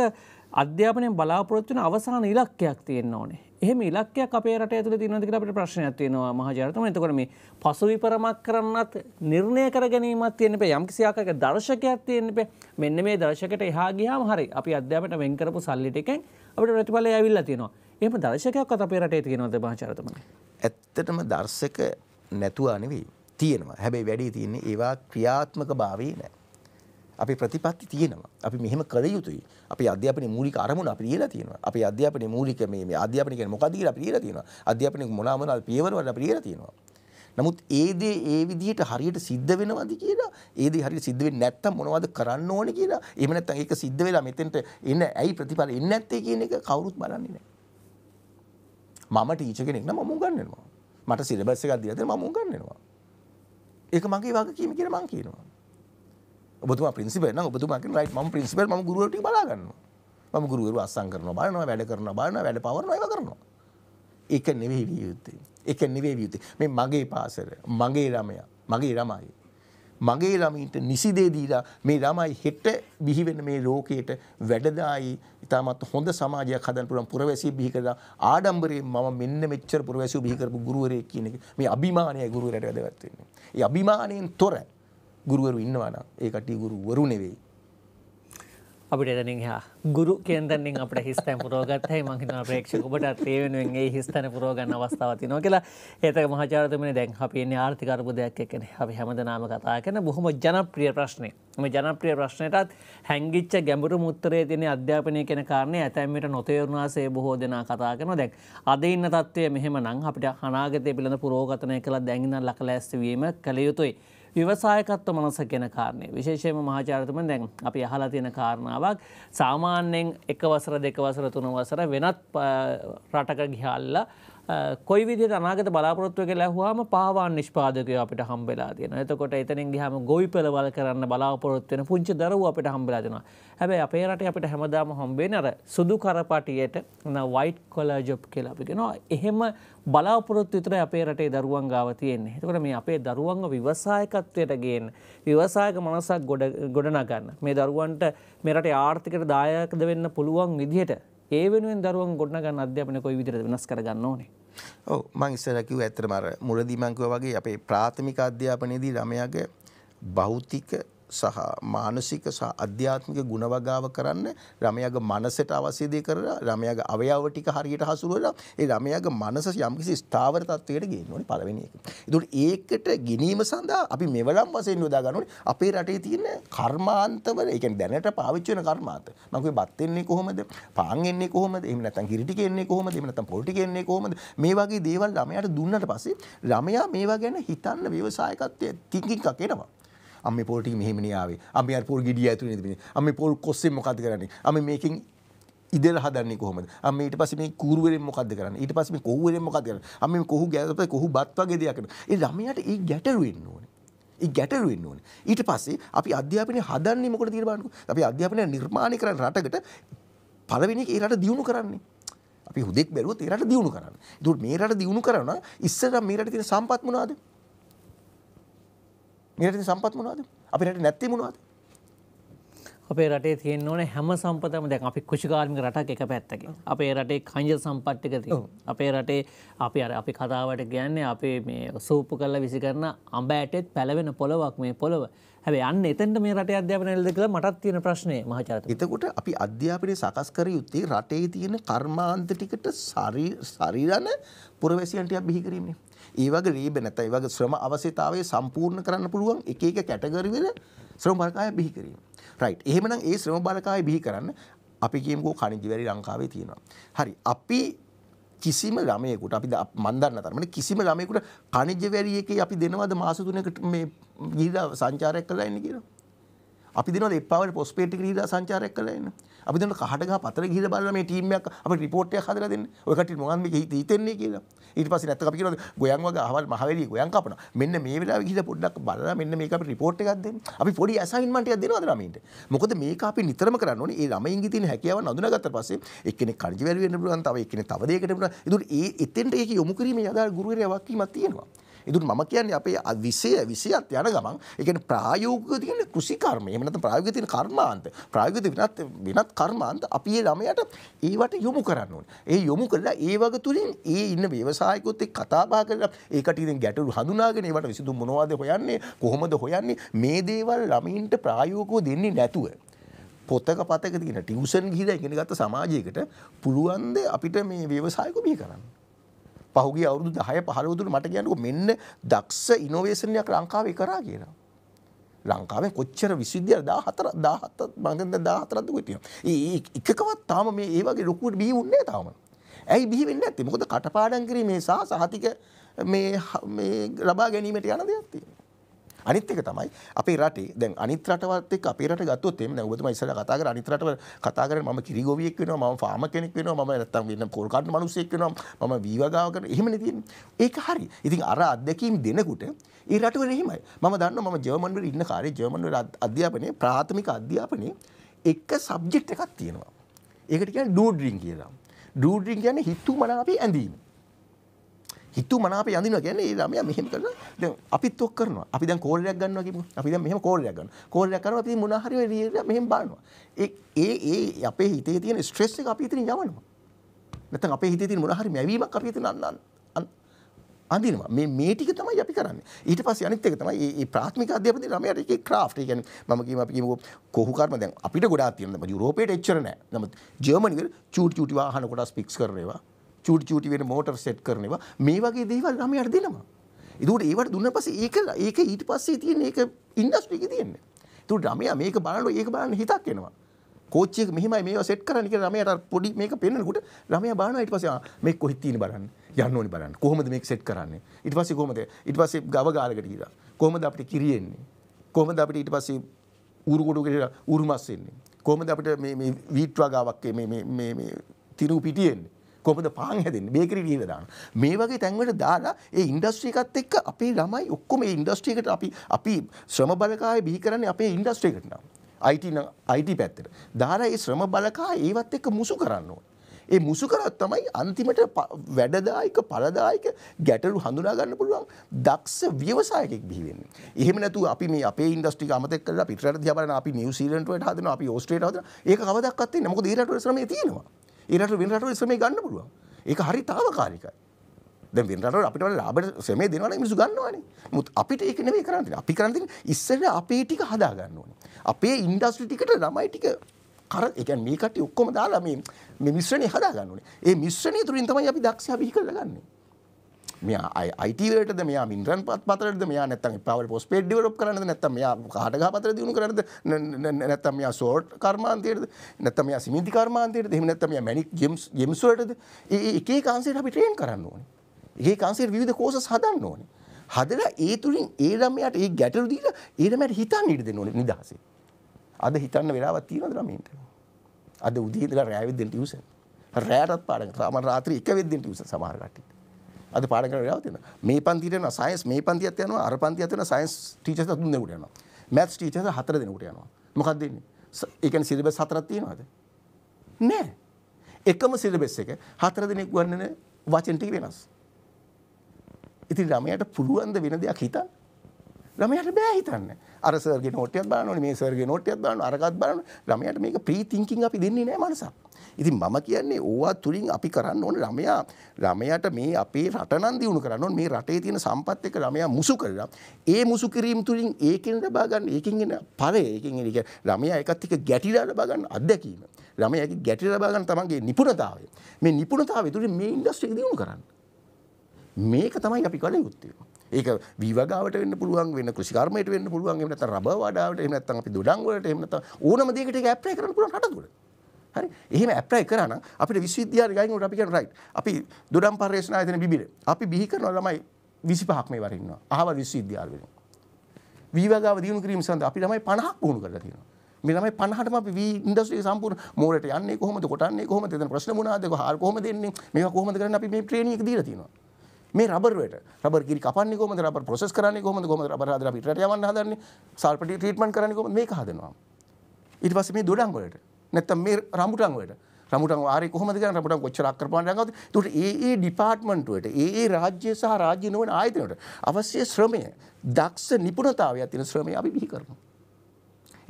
අධ්‍යාපනයෙන් බලාපොරොත්තුන අවසාන ඉලක්කයක් තියෙන්න ඕනේ. එහෙම ඉලක්කයක් අපේ රට ඇතුළ තියෙනවද කියලා අපිට ප්‍රශ්නයක් තියෙනවා මහජනතාව. එතකොට මේ පසුවිපරමක් කරන්නත් නිර්ණය කර ගැනීමක් තියෙන බෑ. යම්කිසි ආකාරයක දර්ශකයක් තියෙන්න බෑ. මෙන්න මේ දර්ශකයට එහා ගියාම හරි. අපි අධ්‍යාපනයට වෙන් කරපු සල්ලි ටිකෙන් අපිට ප්‍රතිඵලය ඇවිල්ලා තියෙනවා. එහෙම දර්ශකයක්වත් අපේ රටේ තියෙනවද මහජනතාවමනේ? ඇත්තටම දර්ශක නැතුව නෙවෙයි. තියෙනවා. හැබැයි වැඩි තියෙන්නේ ඒවා ක්‍රියාත්මක භාවයේ නැහැ. අපි ප්‍රතිපත්ති තියෙනවා. අපි මෙහෙම කළ යුතුයි. අපි අධ්‍යාපනයේ මූලික අරමුණ අපි ලියලා තියෙනවා. අපි අධ්‍යාපනයේ මූලික මේ මේ අධ්‍යාපනය කියන්නේ මොකක්ද කියලා අපි ලියලා තියෙනවා. අධ්‍යාපනයේ මොන මොනවාද පියවරවල අපි ලියලා තියෙනවා. නමුත් ඒ දේ ඒ විදිහට හරියට සිද්ධ වෙනවද කියලා ඒ දේ හරියට සිද්ධ වෙන්නේ නැත්තම් මොනවද කරන්න ඕනේ කියලා එහෙම නැත්තම් ඒක සිද්ධ වෙලා මෙතෙන්ට එන ඇයි ප්‍රතිඵල එන්නේ නැත්තේ කියන එක කවුරුත් බලන්නේ නැහැ. මම ටීචර් කෙනෙක් නම් මම උගන්වනවා. මට සිලබස් එකක් දීලා දෙනවා මම උගන්වනවා. ඒක මගේ වගකීම කියලා මම කියනවා. ඔබතුමා පින්සිපේ නම් ඔබතුමා කියන රයිට් මම පින්සිපල් මම ගුරුවරු ටික බලා ගන්නවා මම ගුරුවරු අස්සම් කරනවා බලනවා වැඩ කරනවා බලනවා වැඩ පවරනවා ඒවා කරනවා ඒක නෙවෙයි විය යුත්තේ ඒක නෙවෙයි විය යුත්තේ මේ මගේ පාසල මගේ ළමයා මගේ ළමයි මගේ ළමයින්ට නිසි දේ දීලා මේ ළමයි හෙට බිහි වෙන මේ ලෝකයට වැඩදායි ඉතාමත් හොඳ සමාජයක් හදන්න පුළුවන් පුරවැසිය බිහි කරලා ආඩම්බරයෙන් මම මෙන්න මෙච්චර පුරවැසියෝ බිහි කරපු ගුරුවරයෙක් කියන එක මේ අභිමානයයි ගුරුවරයාට වැදගත් වෙන්නේ. ඒ අභිමාණයෙන් තොරයි ගුරුවරු ඉන්නවාන ඒ කටි ගුරු වරු නෙවෙයි අපිට එතනින් හා ගුරු කියන්තන්නින් අපට හිස්තැන් පුරෝගත්හයි මංහිතන ප්‍රේක්ෂකපට තේවෙනුවෙන් ඒ හිස්තන පුරෝගන්න අවස්ථාව තිනෝ කියලා ඒතක මහචාරතමන දැන් අපින්නේ ආර්ථිකරපුදයක් එකන අපි හැමදනාම කතා කන බොහොම ජනප්‍රිය ප්‍රශ්නය මේ ජනප්‍රිය ප්‍රශ්නයටත් හැංගිච්ච ගැඹුරු මුත්තරේ තියෙන අධ්‍යාපනය කෙන කාරණය ඇතැම්මට නොතේරුණාසේ බොහෝ දෙනා කතා කරන දැක් අද ඉන්න තත්ත්වය මෙහෙම නං අපිට අනාගතය පිළිඳ පුරෝගතනය කළ දැඟින ලකලෑස්වීම කළ යුතුයි. ව්‍යවසායකත්ව මනස කෙන කාරණය විශේෂයම මහාචාරතම දැන් අපි අහලා තියෙන කාරණාවක් සාමාන්‍යයෙන් එක වසර දෙක වසර තුන වසර වෙනත් රටක ගිහල්ලා කොයි විදිහට අනාගත බලාපොරොත්තුව කියලා ඇහුවාම පාවාන් නිෂ්පාදකයෝ අපිට හම්බෙලා තියෙනවා. එතකොට එතනින් ගියාම ගොවිපළවල් කරන්න බලාපොරොත්තු වෙන පුංචි දරුවෝ අපිට හම්බෙලා දෙනවා. හැබැයි අපේ රටේ අපිට හැමදාම හම්බෙන්නේ අර සුදු කරපටියට වයිට් කොලර් ජොබ් කියලා අපි කියනවා. එහෙම බලාපොරොත්තු විතරයි අපේ රටේ දරුවන් ගාව තියෙන්නේ. එතකොට මේ අපේ දරුවන්ව ව්‍යවසායකත්වයට ගේන්න, ව්‍යවසායක මනසක් ගොඩ ගොඩනගන්න. මේ දරුවන්ට මේ රටේ ආර්ථිකයට දායකද වෙන්න පුළුවන් විදිහට ඒ වෙනුවෙන් දරුවන් ගොඩනගන්න අධ්‍යාපනය කොයි විදිහටද වෙනස් කරගන්න ඕනේ? ඔව් මං ඉස්සර කිව්ව ඇත්තටම අර මුලදී මං කිව්වා වගේ අපේ ප්‍රාථමික අධ්‍යාපනයේදී ළමයාගේ භෞතික සහ මානසික සහ අධ්‍යාත්මික ගුණවගාව කරන්න රමයාගේ මනසට අවශ්‍ය දේ කරලා රමයාගේ අවයව ටික හරියට හසුරුවලා ඒ රමයාගේ මනස යම්කිසි ස්ථාවර තත්වයකට ගේන්න ඕනේ පළවෙනි එක. ඒකට ඒකට ගෙනීම සඳහා අපි මෙවලම් වශයෙන් යොදා ගන්න ඕනේ අපේ රටේ තියෙන කර්මාන්තවල ඒ කියන්නේ දැනට පාවිච්චි වෙන කර්මාන්ත. මම කිව්වේ බත් එන්නේ කොහොමද? පාන් එන්නේ කොහොමද? එහෙම නැත්නම් කිරි ටික එන්නේ කොහොමද? එහෙම නැත්නම් පොල් ටික එන්නේ කොහොමද? මේ වගේ දේවල් ළමයාට දුන්නට පස්සේ ළමයා මේවා ගැන හිතන්න ව්‍යවසායකත්වයේ තින්කින්කක් එනවා. අම්ම පොලටි මෙහමනිාවේ අම පොල් ගිඩිය ඇතු තිබෙන අම පොල් කොස්සේ මොකද කරන්නේ අම මේකින් ඉදර හදන්නේ කොහොමද අම ඊට පස්සේ මේ කූරුවරෙන් මොකද්ද කරන්නේ ඊට පස්සේ මේ කොහුවරෙන් මොකද කරන්නේ අම මේ කොහු ගැලප කොහු බත් වගේ දෙයක් කරනවා ඒ ළමයාට ඒ ගැටලු වෙන්න ඕනේ ඒ ගැටලු වෙන්න ඕනේ ඊට පස්සේ අපි අධ්‍යාපනය හදන්නේ මොකටද කියලා බලන්නකෝ අපි අධ්‍යාපනය නිර්මාණය කරන රටකට පළවෙනි එක ඒ රට දියුණු කරන්නේ අපි හුදෙක් බැලුවොත් ඒ රට දියුණු කරන්න. ඒකට මේ රට දියුණු කරනවා ඉස්සර මේ රටේ තියෙන සම්පත් මොනවාද? මේ රටේ සම්පත් මොනවද? අපේ රටේ නැත්තේ මොනවද? අපේ රටේ තියෙන ඕනේ හැම සම්පතම දැන් අපි කෘෂිකාර්මික රටක් එක පැත්තකින්. අපේ රටේ කංජ සම්පත් ටික තියෙනවා. අපේ රටේ අපි අර අපි කතාවට කියන්නේ අපේ මේ සූපු කරලා විසි කරන අඹ ඇටෙත් පැලවෙන පොලවක් මේ පොලව. හැබැයි අන්න එතෙන්ට මේ රටේ අධ්‍යාපනය නේද කියලා මටත් තියෙන ප්‍රශ්නේ මහාචාර්ය. එතකොට අපි අධ්‍යාපනයේ සකස් කර යුත්තේ රටේ තියෙන කර්මාන්ත ටිකට ශරීරන පුරවැසියන්ට බිහි කිරීමනේ. ඒ වගේ ලීබ නැත ඒ වගේ ශ්‍රම අවශ්‍යතාවය සම්පූර්ණ කරන්න පුළුවන් එක එක කැටගරි වල ශ්‍රම බලකාය බිහි කිරීම. රයිට්. එහෙමනම් ඒ ශ්‍රම බලකාය බිහි කරන්න අපි කියමුකෝ කණිජ වැලි ලංකාවේ තියෙනවා. හරි. අපි කිසිම ළමයෙකුට අපි මන් දන්න තරමට කිසිම ළමයෙකුට කණිජ වැලි එකේ අපි දෙනවද මාස 3කට මේ ගිහිලා සංචාරයක් කරලා එන්න කියලා. අපි දෙනවද එප්පාවල පොස්පේට් එක ගිහිලා සංචාරයක් කරලා එන්න. අපි දැන් කහට ගහ පතර ගිහිල්ලා බලලා මේ ටීම් එකක් අපිට රිපෝට් එකක් හදලා දෙන්න. ඔය කට්ටිය මොකන්ද මේක හිත හිතෙන්නේ කියලා. ඊට පස්සේ නැත්නම් අපි කියනවා ගොයන් වගේ අහවල් මහවැලිය ගොයන් කපනවා. මෙන්න මේ වෙලාවේ ගිහිල්ලා පොඩ්ඩක් බලලා මෙන්න මේක අපිට රිපෝට් එකක් දෙන්න. අපි පොඩි ඇසයින්මන්ට් එකක් දෙනවද ළමයින්ට? මොකද මේක අපි නිතරම කරන්න ඕනේ. ඒ ළමයින්ගේ තියෙන හැකියාවන් අඳුනාගත්තට පස්සේ එක්කෙනෙක් කණජි වැලි වෙන්න පුළුවන්, තව එක්කෙනෙක් තව දෙයකට පුළුවන්. ඒකට ඒ එතෙන්ට ඒක යොමු කිරීමේ යදා ගුරුවරයා වක්කීමක් තියෙනවා. ඉදුන් මම කියන්නේ අපේ විසය විසියත් යන ගමන් එකන ප්‍රායෝගික තියෙන කෘෂිකර්ම එහෙම නැත්නම් ප්‍රායෝගික තියෙන කර්මාන්ත ප්‍රායෝගික වෙනත් වෙනත් කර්මාන්ත අපි ඒ ළමයට ඒවට යොමු කරන්න ඕනේ. ඒ යොමු කළා ඒ වගේ තුලින් ඒ ඉන්න ව්‍යවසායිකයොත් එක්ක කතා බහ කරලා ඒකට ඉතින් ගැටලු හඳුනාගෙන ඒවට විසඳුම් මොනවද හොයන්නේ කොහොමද හොයන්නේ මේ දේවල් ළමයින්ට ප්‍රායෝගිකව දෙන්නේ නැතුව පොතක පතක තියෙන ටියුෂන් ගිහිලා ඉගෙන ගත්ත සමාජයකට පුළුවන් ද අපිට මේ ව්‍යවසායිකෝ බිහි කරන්න පහුගේ අවුරුදු 10 15 දුර මට කියන්නේ මෙන්න දක්ෂ ඉනෝවේෂන් එකක් ලංකාවේ කරා කියලා. ලංකාවෙන් කොච්චර විශ්වවිද්‍යාල 14 17 මං දැන් 14ක් දුක තියෙනවා. ඒ එකකවත් තාම මේ ඒ වගේ ලොකුවට බිහි වුන්නේ නැහැ තාම. ඇයි බිහි වෙන්නේ නැත්තේ? මොකද කටපාඩම් කිරීමේ සහ සහතික මේ මේ ලබා ගැනීමට යන දෙයක් තියෙනවා. අනිත් එක තමයි අපේ රටේ දැන් අනිත් රටවත් එක්ක අපේ රට ගත්තොත් එහෙම දැන් ඔබතුමා ඉස්සරහ කතා කරලා අනිත් රටවල කතා කරගෙන මම කිරිගොවියෙක් වෙනවා මම ෆාම කෙනෙක් වෙනවා මම නැත්තම් වෙන පොල් කන්න මිනිසෙක් වෙනවා මම වීවගාව කරන එහෙමනේ තියෙන්නේ ඒක හරි ඉතින් අර අත්දැකීම් දෙනකොට ඒ රටවල එහෙමයි මම දන්නවා මම ජර්මන් වල ඉන්න කාලේ ජර්මන් වල අධ්‍යාපනයේ ප්‍රාථමික අධ්‍යාපනයේ එක සබ්ජෙක්ට් එකක් තියෙනවා ඒකට කියන්නේ ඩූඩ්රින් කියලා ඩූඩ්රින් කියන්නේ හිතුමනාපේ ඇඳීම හිතු මනාපේ යඳිනවා කියන්නේ ඒ ළමයා මෙහෙම කරලා දැන් අපිත් ඔක් කරනවා. අපි දැන් කෝල් එකක් ගන්නවා කියමු. අපි දැන් මෙහෙම කෝල් එකක් ගන්නවා. කෝල් එකක් කරනවා අපි මොනවා හරි ඔය රියල් මෙහෙම බලනවා. ඒ ඒ ඒ අපේ හිතේ තියෙන ස්ට්‍රෙස් එක අපි ඉතින් යවනවා. නැත්නම් අපේ හිතේ තියෙන මොනවා හරි මැවීමක් අපි ඉතින් අන්න අඳිනවා. මේ මේ ටික තමයි අපි කරන්නේ. ඊට පස්සේ අනිත් එක තමයි මේ ප්‍රාථමික අධ්‍යාපනයේ ළමයාට ඒකේ craft. ඒ කියන්නේ මම කියමු අපි කියමු කොහු කර්ම දැන් අපිට ගොඩාක් තියෙනවා. යුරෝපයේ එච්චර නැහැ. නමුත් ජර්මනි වල චූටි චූටි වාහන කොටස් ෆික්ස් කරනවා. චූටි චූටි වෙන මෝටර් සෙට් කරනවා මේ වගේ දේවල් ළමයට දෙනවා. ඒකට ඒවට දුන්න පස්සේ ඒක ඒක ඊට පස්සේ තියෙන ඒක ඉන්ඩස්ට්‍රි එකේ තියෙන්නේ. ඒකට ළමයා මේක බලනකොට ඒක බලන්න හිතක් එනවා. කෝච්චියක මෙහෙමයි මේවා සෙට් කරන්න කියලා ළමයාට පොඩි මේක පෙන්නනකොට ළමයා බලනවා ඊට පස්සේ ආ මේක කොහෙද තියෙන්නේ බලන්න. යන්න ඕනේ බලන්න. කොහොමද මේක සෙට් කරන්නේ? ඊට පස්සේ කොහොමද? ඊට පස්සේ ගව ගාලකට ගිහලා කොහොමද අපිට කිරියෙන්නේ? කොහොමද අපිට ඊට පස්සේ ඌරු කොටුවකට ගිහලා ඌරු මස් එන්නේ? කොහොමද අපිට මේ මේ වීට් වගාවක් මේ මේ මේ තිරු පිටියෙන්නේ? කොමද පාන් හැදෙන්නේ බේකරි ලියලා දානවා මේ වගේ තැන්වලට දාලා ඒ ඉන්ඩස්ට්‍රි එකත් එක්ක අපේ ළමයි ඔක්කොම ඒ ඉන්ඩස්ට්‍රි එකට අපි අපි ශ්‍රම බලකාය බිහි කරන්නේ අපේ ඉන්ඩස්ට්‍රි එකට නම් IT නම් IT පැත්තට දාලා ඒ ශ්‍රම බලකාය ඒවත් එක්ක මුසු කරන්න ඕනේ ඒ මුසු කරත් තමයි අන්තිමට වැඩදායක පළදායක ගැටලු හඳුනා ගන්න පුළුවන් දක්ෂ ව්‍යවසායකෙක් බිහි වෙන්නේ. එහෙම නැතුව අපි මේ අපේ ඉන්ඩස්ට්‍රි එක අමතක කරලා පිටරට දිහා බලන අපි නිව්සීලන්ඩ් වලට හදනවා අපි ඕස්ට්‍රේලියාවට හදනවා. ඒක කවදාවත් අත්දින්නේ. මොකද ඒ රටවල ශ්‍රමය තියෙනවා. ඒරට වෙන රටවල ශ්‍රමය ගන්න පුළුවන්. ඒක හරි తాවකාලිකයි. දැන් වෙන රටවල අපිට ලාභයට ශ්‍රමය දෙනවනේ මිනිස්සු ගන්නවනේ. නමුත් අපිට ඒක නෙමෙයි කරන්න තියෙන්නේ. අපි කරන්න තියෙන්නේ ඉස්සෙල්ලා අපේ ටික හදා ගන්න ඕනේ. අපේ ඉන්ඩස්ට්‍රි ටිකට ළමයි ටික කර ඒ කියන්නේ මේ කට්ටිය ඔක්කොම දාලා මේ මේ මිශ්‍රණය හදා ගන්න ඕනේ. ඒ මිශ්‍රණය තුලින් තමයි අපි දක්ෂ අභිහිකල ගන්නේ. මෙයා අයිටවලට මෙයා මින්ද්‍රන් පත් පතරද මෙයා නැත්තන් පවල් පොස් පෙඩ්ඩිවලොප් කරන නැතම යා කාටගා පතර දියුණු කරද නැත්තම යා සෝට් කර්මාන්තයටද නැතම සිමිති කර්මාන්තයට දෙම නැත්තම මැනික් ජෙම්ස් ජෙම්ස්වටද ඒ එකේ කාන්සේට අපි ට්‍රේන් කරන්න ඕනේ ඒ කාන්සේට විධ කෝසස් හදන්න ඕනේ හදල ඒ තුළින් ඒ ළමයට ඒ ගැටලු දීලා ඒ ළමයට හිතන්න ඉඩ දෙන්න ඕනේ නිදහසේ අද හිතන්න වෙලාවක් තියෙනවද ළමයින්ට අද උදේ ඉඳලා රෑ වෙද්දෙන් ටියුෂන් රෑටත් පාඩම් කරා මම රාත්‍රී 1 වෙද්දෙන් ටියුෂන් සමහර කට්ටිය අද පාඩම් කරන වෙලාව තියෙනවා. මේ පන්තියට යනවා සයන්ස් මේ පන්තියත් යනවා අර පන්තියත් යනවා සයන්ස් ටීචර්ස් තුන් දෙනෙකුට යනවා. මැත්ස් ටීචර්ස් හතර දෙනෙකුට යනවා. මොකක්ද දෙන්නේ? ඒ කියන්නේ සිලබස් හතරක් තියෙනවද? නෑ. එකම සිලබස් එක හතර දෙනෙක් ගන්නන වචන ටික වෙනස්. ඉතින් ළමයාට පුළුවන් ද වෙන දෙයක් හිතන්න? ළමයට බෑ හිතන්න. අර සර්ගේ නෝට්ටියක් බලනවනේ මේ සර්ගේ නෝට්ටියක් බලනවා අරකත් බලනවා ළමයට මේක ප්‍රී තින්කින් අපි දෙන්නේ නෑ මනසක්. ඉතින් මම කියන්නේ ඕවා තුලින් අපි කරන්න ඕන ළමයා ළමයාට මේ අපේ රට නම් දියුණු කරන්න ඕන මේ රටේ තියෙන සම්පත් එක ළමයා මුසු කරලා ඒ මුසු කිරීම තුලින් ඒකෙන් ලබා ගන්න ඒකෙන් එන ඵලය ඒකෙන් එන ළමයා එකත් එක්ක ගැටිලා ලබා ගන්න අත්දැකීම ළමයාගේ ගැටි ලබා ගන්න තමන්ගේ නිපුණතාවය මේ නිපුණතාවය තුලින් මේ ඉන්ඩස්ට්‍රි එක දියුණු කරන්න මේක තමයි අපි කළ යුත්තේ ඒක වීවගාවට වෙන්න පුළුවන් වෙන කෘෂිකර්මයට වෙන්න පුළුවන් එහෙම නැත්නම් රබර් වඩාවට එහෙම නැත්නම් අපි දොඩම් වලට එහෙම නැත්නම් ඕනම දෙයකට ඒක ඇප්ලයි කරන්න පුළුවන් රටතුල. හරි එහෙම ඇප්ලයි කරා නම් අපිට විශ්වවිද්‍යාල ගයින් උඩ අපි කියන රයිට් අපි දොඩම් පර්යේෂණ ආයතන බිබිර අපි බිහි කරන ළමයි 25ක් මේ වරින් ඉන්නවා. අහවල් විශ්වවිද්‍යාල වලින්. වීවගාව දියුණු කිරීම සඳහා අපි ළමයි 50ක් පුහුණු කරලා තියෙනවා. මේ ළමයි 50ටම අපි වී ඉන්ඩස්ට්‍රිය සම්පූර්ණ මෝලට යන්නේ කොහොමද කොටන්නේ කොහොමද එතන ප්‍රශ්න මොනවාද හාල් කොහොමද එන්නේ මේවා කොහොමද කරන්නේ අපි මේ ට්‍රේනින් එක දීලා තියෙනවා. මේ රබරට රබ ගි කපන්න කොම රබ පොසෙස් කරන්න කොම කොම රබරහදර පිට යවන්න හදන්නේ සල්පටි ට්‍රීටමන් කරන කොම මේ හදනවා. ඉට පස මේ දොඩංගොලට නැත්තම් මේ රමුටන්ගොලට රමුට ආරය කොහමද කරන රමුට කොච්චරක් කරපාන ගත තුට ඒ ඩිපාර්ට්මන්ටුවට ඒ රාජ්‍ය සහ රාජ්‍ය නොවන ආයතනට අවශ්‍ය ශ්‍රමය දක්ෂ නිපුණතාවය ඇතින ශ්‍රමය අපි බිහි කරමු.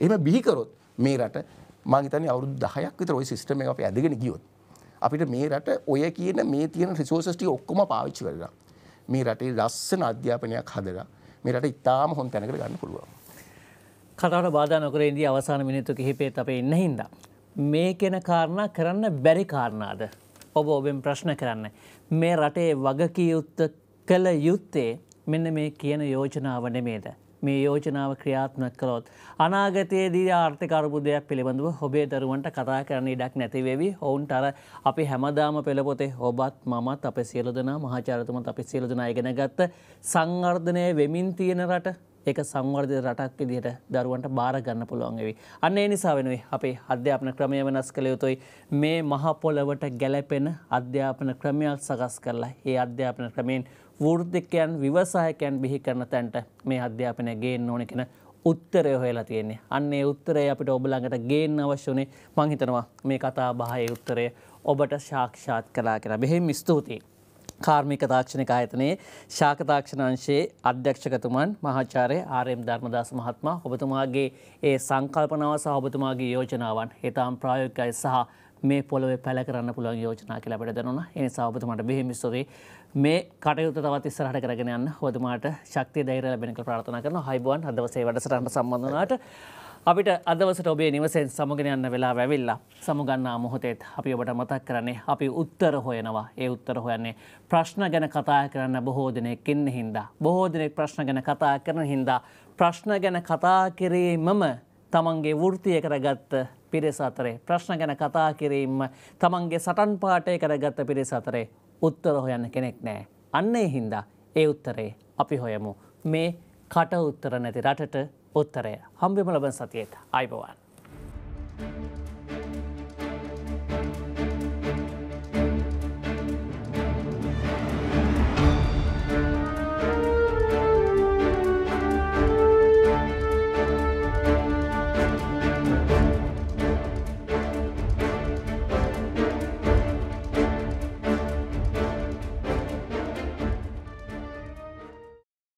එම බිහිකරොත් මේ රට මංහිතනි අවුදු දහයක් විතර ඔයි සිස්ටම අප ඇදගෙන ගියොත්. අපිට මේ රට ඔය කියන මේ තියෙන රිසෝසස්ටි ඔක්කොම පාවිච්චි කරලා මේ රටේ ලස්සන අධ්‍යාපනයක් හදලා මේ රට ඉතාම හොන් තැනකට ගන්න පුළුවන්. කතාවට බාධා නොකර ඉදී අවසාන මිනිත්තු කිහිපේත් අප එන්න හින්දා. මේ කෙන කාරණා කරන්න බැරි කාරණාද. ඔබ ඔබෙන් ප්‍රශ්න කරන්න. මේ රටේ වගකියයුත්ත කළ යුත්තේ මෙන්න මේ කියන යෝජනාව නෙමේද. මේ යෝජනාව ක්‍රියාත්මක කළොත්. අනාගතයේදී ආර්ථික අර්බුදයක් පිළිබඳව හොබේ දරුවන්ට කතා කරන්න ඉඩක් නැතිවෙවි ඔවුන්ට අර අපි හැමදාම පෙළපොතේ ඔබත් මමත් අප සියලදනා මහාචාරතුමත් අපි සියලදනා ඉගෙන ගත්ත සංවර්ධනය වෙමින් තියෙන රට ඒක සංවර්ධ රටක් විදිහට දරුවන්ට බාරගන්න පුළුවන්ගවි. අන්න ඒ නිසා වෙනුයි අපේ අධ්‍යාපන ක්‍රමය වෙනස් කළ යුතුයි මේ මහපොලවට ගැලපෙන අධ්‍යාපන ක්‍රමයක් සකස් කරලා ඒ අධ්‍යාපන ක්‍රමයෙන් වෘර්ධකයන් විවසායකයන් බිහි කරන තැන්ට මේ අධ්‍යාපනය ගේන්න ඕන කෙන උත්තරය හොයලා තියෙන්නේ අන්නේ උත්තරය අපිට ඔබලඟට ගේන්න අවශ්‍යනේ මංහිතනවා මේ කතා බාහය උත්තරය ඔබට ශාක්ෂාත් කලා කෙන බෙහෙම ස්තුතියි. කාර්මික තාක්ෂණික ආයතනයේ ශාක තාක්ෂණ අංශයේ අධ්‍යක්ෂකතුමන් මහාචාර්ය ආර්.එම්. ධර්මදාස මහත්මයා ඔබතුමාගේ ඒ සංකල්පනාව සහ ඔබතුමාගේ යෝජනාවන් ඊටාම් ප්‍රායෝගිකයි සහ මේ පොළොවේ පැල කරන්න පුළුවන් යෝජනා කියලා අපිට දැනුණා. ඒ නිසා ඔබතුමාට බෙහෙම ස්තුතියි. මේ කටයුතු තවත් ඉස්සරහට කරගෙන යන්න ඔබතුමාට ශක්තිය ධෛර්යය ලැබෙන කියලා ප්‍රාර්ථනා කරනවා. හයිබුවන් අද දවසේ වැඩසටහනට සම්බන්ධ වුණාට අපිට අදවසට ඔබේ නිවසෙන් සමුගෙන යන්න වෙලා වැැවිල්ලා සමුගන්නා මොහොතේත් අපි ඔබට මතක් කරන්නේ අපි උත්තර හොයනවා ඒ උත්තර හොයන්නේ ප්‍රශ්න ගැන කතා කරන්න බොහෝ දෙනෙක් ඉන්න හින්දා. බොහෝ දෙනෙක් ප්‍රශ්න ගැන කතා කරන හින්දා ප්‍රශ්න ගැන කතා කිරීමම තමන්ගේ වෘතිය කරගත්ත පිරිස අතරේ ප්‍රශ්න ගැන කතා කිරීම තමන්ගේ සටන් පාටය කරගත්ත පිරිස අතරේ උත්තර හොයන්න කෙනෙක් නෑ. අන්නේ හින්දා ඒ උත්තරේ අපි හොයමු මේ කට උත්තර නැති රටට උත්තරය හම්බිම ලබන් සතියේට අයිබවන්.